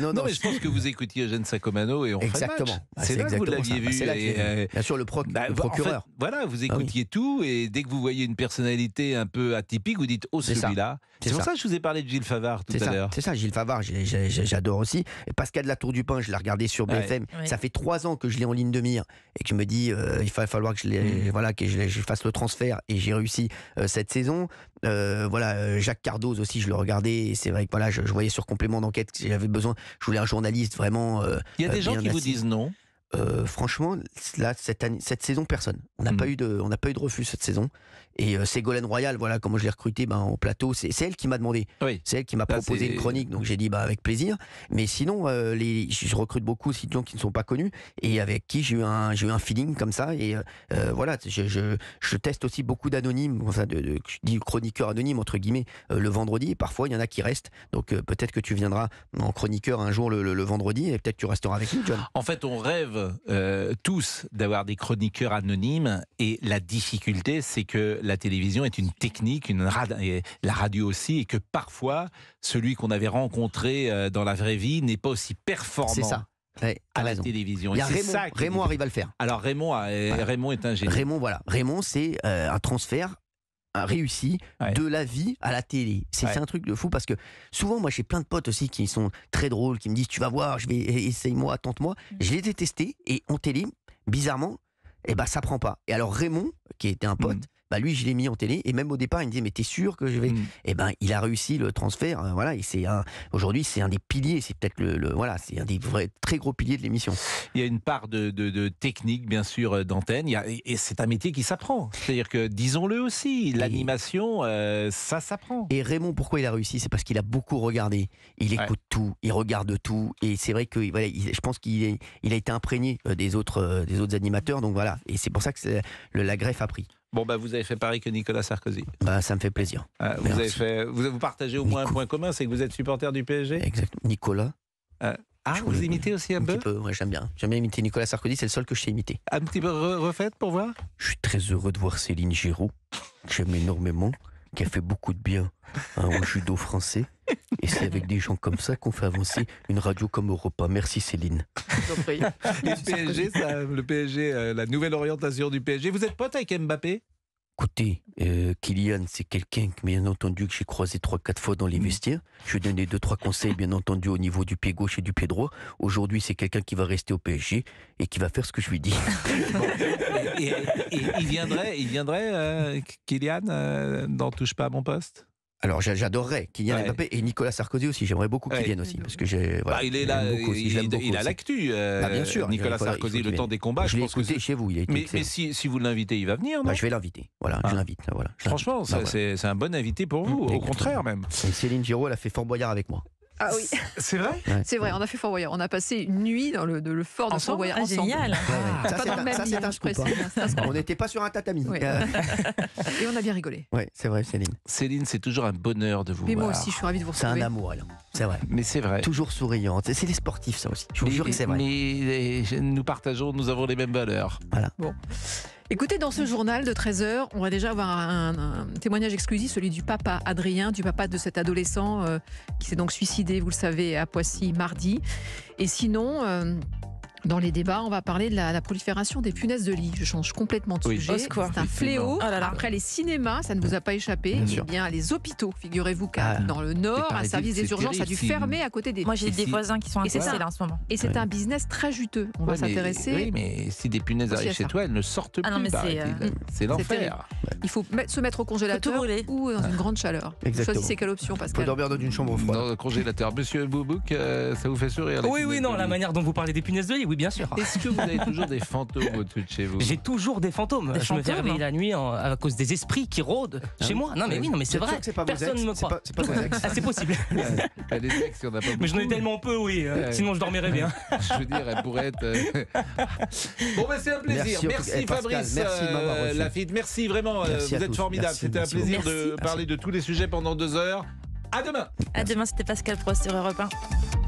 non, non, mais je... pense que vous écoutiez Eugène Sacomano et on Exactement. Ah, c'est là que vous l'aviez ah, vu. Bien sûr, le, bah, bah, procureur. voilà, vous ah écoutiez tout et dès que vous voyez une personnalité un peu atypique, vous dites Oh, celui-là. C'est pour ça. que je vous ai parlé de Gilles Favard tout à l'heure. C'est ça, Gilles Favard, j'adore aussi. Pascal de la Tour du Pin, je l'ai regardé sur BFM. Ça fait trois ans que je l'ai ligne de mire et que je me dis euh, il va falloir que je mmh. voilà que je, fasse le transfert et j'ai réussi euh, cette saison. Euh, voilà Jacques Cardoz aussi je le regardais et c'est vrai que voilà je, voyais sur complément d'enquête que j'avais besoin je voulais un journaliste vraiment. il y a des gens qui vous disent non. franchement, là, cette, saison, personne. On n'a mmh. pas eu de, on n'a pas eu de refus cette saison. Et euh, Ségolène Royal, voilà comment je l'ai recrutée ben, au plateau. C'est elle qui m'a demandé. C'est elle qui m'a proposé une chronique. Donc j'ai dit bah, avec plaisir. Mais sinon, euh, je recrute beaucoup aussi de gens qui ne sont pas connus et avec qui j'ai eu, un, eu un feeling comme ça. Et euh, voilà, je, teste aussi beaucoup d'anonymes, enfin, de, je dis chroniqueurs anonymes entre guillemets, le vendredi. parfois, il y en a qui restent. Donc peut-être que tu viendras en chroniqueur un jour le, vendredi et peut-être tu resteras avec nous, En fait, on rêve tous d'avoir des chroniqueurs anonymes et la difficulté, c'est que la télévision est une technique, une la radio aussi, et que parfois, celui qu'on avait rencontré euh, dans la vraie vie n'est pas aussi performant. C'est ça. à la télévision. Il y Raymond, arrive à le faire. Alors Raymond, Raymond est un génie. Raymond, voilà. Raymond, c'est euh, un transfert réussi de la vie à la télé. C'est un truc de fou parce que souvent, moi, j'ai plein de potes aussi qui sont très drôles, qui me disent Tu vas voir, je vais, eh, essaye-moi, tente-moi. Mm. Je les ai et en télé, bizarrement, et eh ben, ça prend pas. Et alors, Raymond, qui était un pote, mm. Bah, lui, je l'ai mis en télé. Et même au départ, il me disait, mais t'es sûr que je vais. Mm. Et eh ben, il a réussi le transfert. Hein, voilà, et c'est un. Aujourd'hui, c'est un des piliers. C'est peut-être le, voilà, c'est un des très gros piliers de l'émission. Il y a une part de, technique, bien sûr, euh, d'antenne. Et c'est un métier qui s'apprend. C'est-à-dire que, disons-le aussi, l'animation, euh, ça s'apprend. Et Raymond, pourquoi il a réussi C'est parce qu'il a beaucoup regardé. Il écoute tout, il regarde tout. Et c'est vrai que, voilà, je pense qu'il il a été imprégné euh, des autres, des autres animateurs. Donc voilà. Et c'est pour ça que la greffe a pris. Bon, bah, vous avez fait pareil que Nicolas Sarkozy. Bah, ça me fait plaisir. Ah, vous, avez fait, vous, partagez au moins un point commun, c'est que vous êtes supporter du PSG Exactement. Nicolas. Ah, ah vous imitez aussi un, peu petit peu, j'aime bien. J'aime bien imiter Nicolas Sarkozy, c'est le seul que je sais imiter. Un petit peu refaite pour voir Je suis très heureux de voir Céline Giroud. J'aime énormément qui a fait beaucoup de bien hein, au judo français. Et c'est avec des gens comme ça qu'on fait avancer une radio comme Europa. Merci Céline. PSG, ça, le PSG, euh, la nouvelle orientation du PSG. Vous êtes pote avec Mbappé Écoutez, euh, Kylian, c'est quelqu'un que bien entendu que j'ai croisé trois 4 fois dans les mm. vestiaires. Je lui ai donné deux trois conseils bien entendu au niveau du pied gauche et du pied droit. Aujourd'hui, c'est quelqu'un qui va rester au PSG et qui va faire ce que je lui dis. il viendrait, il viendrait, euh, Kylian, euh, n'en touche pas à mon poste alors j'adorerais Kylian un Mbappé et Nicolas Sarkozy aussi. J'aimerais beaucoup qu'il vienne aussi parce que j'ai. Bah, il est là, il, a l'actu. Euh, bah, bien sûr, Nicolas Sarkozy, le temps des combats. Je, je écouté chez vous. mais, si, vous l'invitez, il va venir. Non bah, je vais l'inviter. Voilà, je ah. l'invite. Voilà. Franchement, c'est un bon invité pour mmh. vous. au contraire même. Céline Giraud, elle a fait Fort Boyard avec moi. Ah oui. C'est vrai C'est vrai, on a fait Fort Boyard. On a passé une nuit dans le, fort de Fort Boyard Génial. ça, c'est dans hein. On n'était pas sur un tatami. Euh. Et on a bien rigolé. Oui, c'est vrai, Céline. Céline, c'est toujours un bonheur de vous voir. Mais moi aussi, je suis ravie de vous retrouver. C'est un amour, alors. C'est vrai. Mais c'est vrai. Toujours souriante. C'est les sportifs, ça aussi. Je vous jure que c'est vrai. Mais eh, nous partageons, nous avons les mêmes valeurs. Voilà. Bon. Écoutez, dans ce journal de 13h, on va déjà avoir un, témoignage exclusif, celui du papa Adrien, du papa de cet adolescent euh, qui s'est donc suicidé, vous le savez, à Poissy mardi. Et sinon... Euh, dans les débats, on va parler de la, prolifération des punaises de lit. Je change complètement de sujet. c'est un fléau. Oh Après les cinémas, ça ne vous a pas échappé. Bien, eh bien les hôpitaux, figurez-vous qu'à ah. dans le Nord, un service des urgences a dû fermer à côté des. Moi, j'ai des voisins qui sont intéressés en ce moment. Et c'est un business très juteux. On va s'intéresser. Oui, mais si des punaises arrivent chez toi, elles ne sortent ah plus. Euh, c'est l'enfer. Il faut se mettre au congélateur ou dans une ah. grande chaleur. Exactement. c'est quelle option, Pascal. dormir dans une chambre froide. Dans le congélateur. Monsieur Boubouk, euh, ça vous fait sourire Oui, oui, non, la manière dont vous parlez des punaises de lit, bien sûr. Est-ce que vous avez toujours des fantômes au-dessus de chez vous J'ai toujours des fantômes. je me fais réveiller la nuit à cause des esprits qui rôdent ah chez moi. Non, mais euh, oui, non, mais c'est vrai. Personne ne me croit. C'est pas, pas vos ex. Ah, c'est possible. Ouais, des ex, on a pas beaucoup. Mais j'en ai tellement peu, oui. Euh, sinon, je dormirais bien. je veux dire, elle pourrait être. Euh, bon, ben, c'est un plaisir. Merci, eh, Fabrice merci euh, Lafitte. Merci vraiment. vous êtes formidables. formidable. C'était un plaisir de parler de tous les sujets pendant deux heures. À demain. À demain, c'était Pascal Prost sur Europe 1.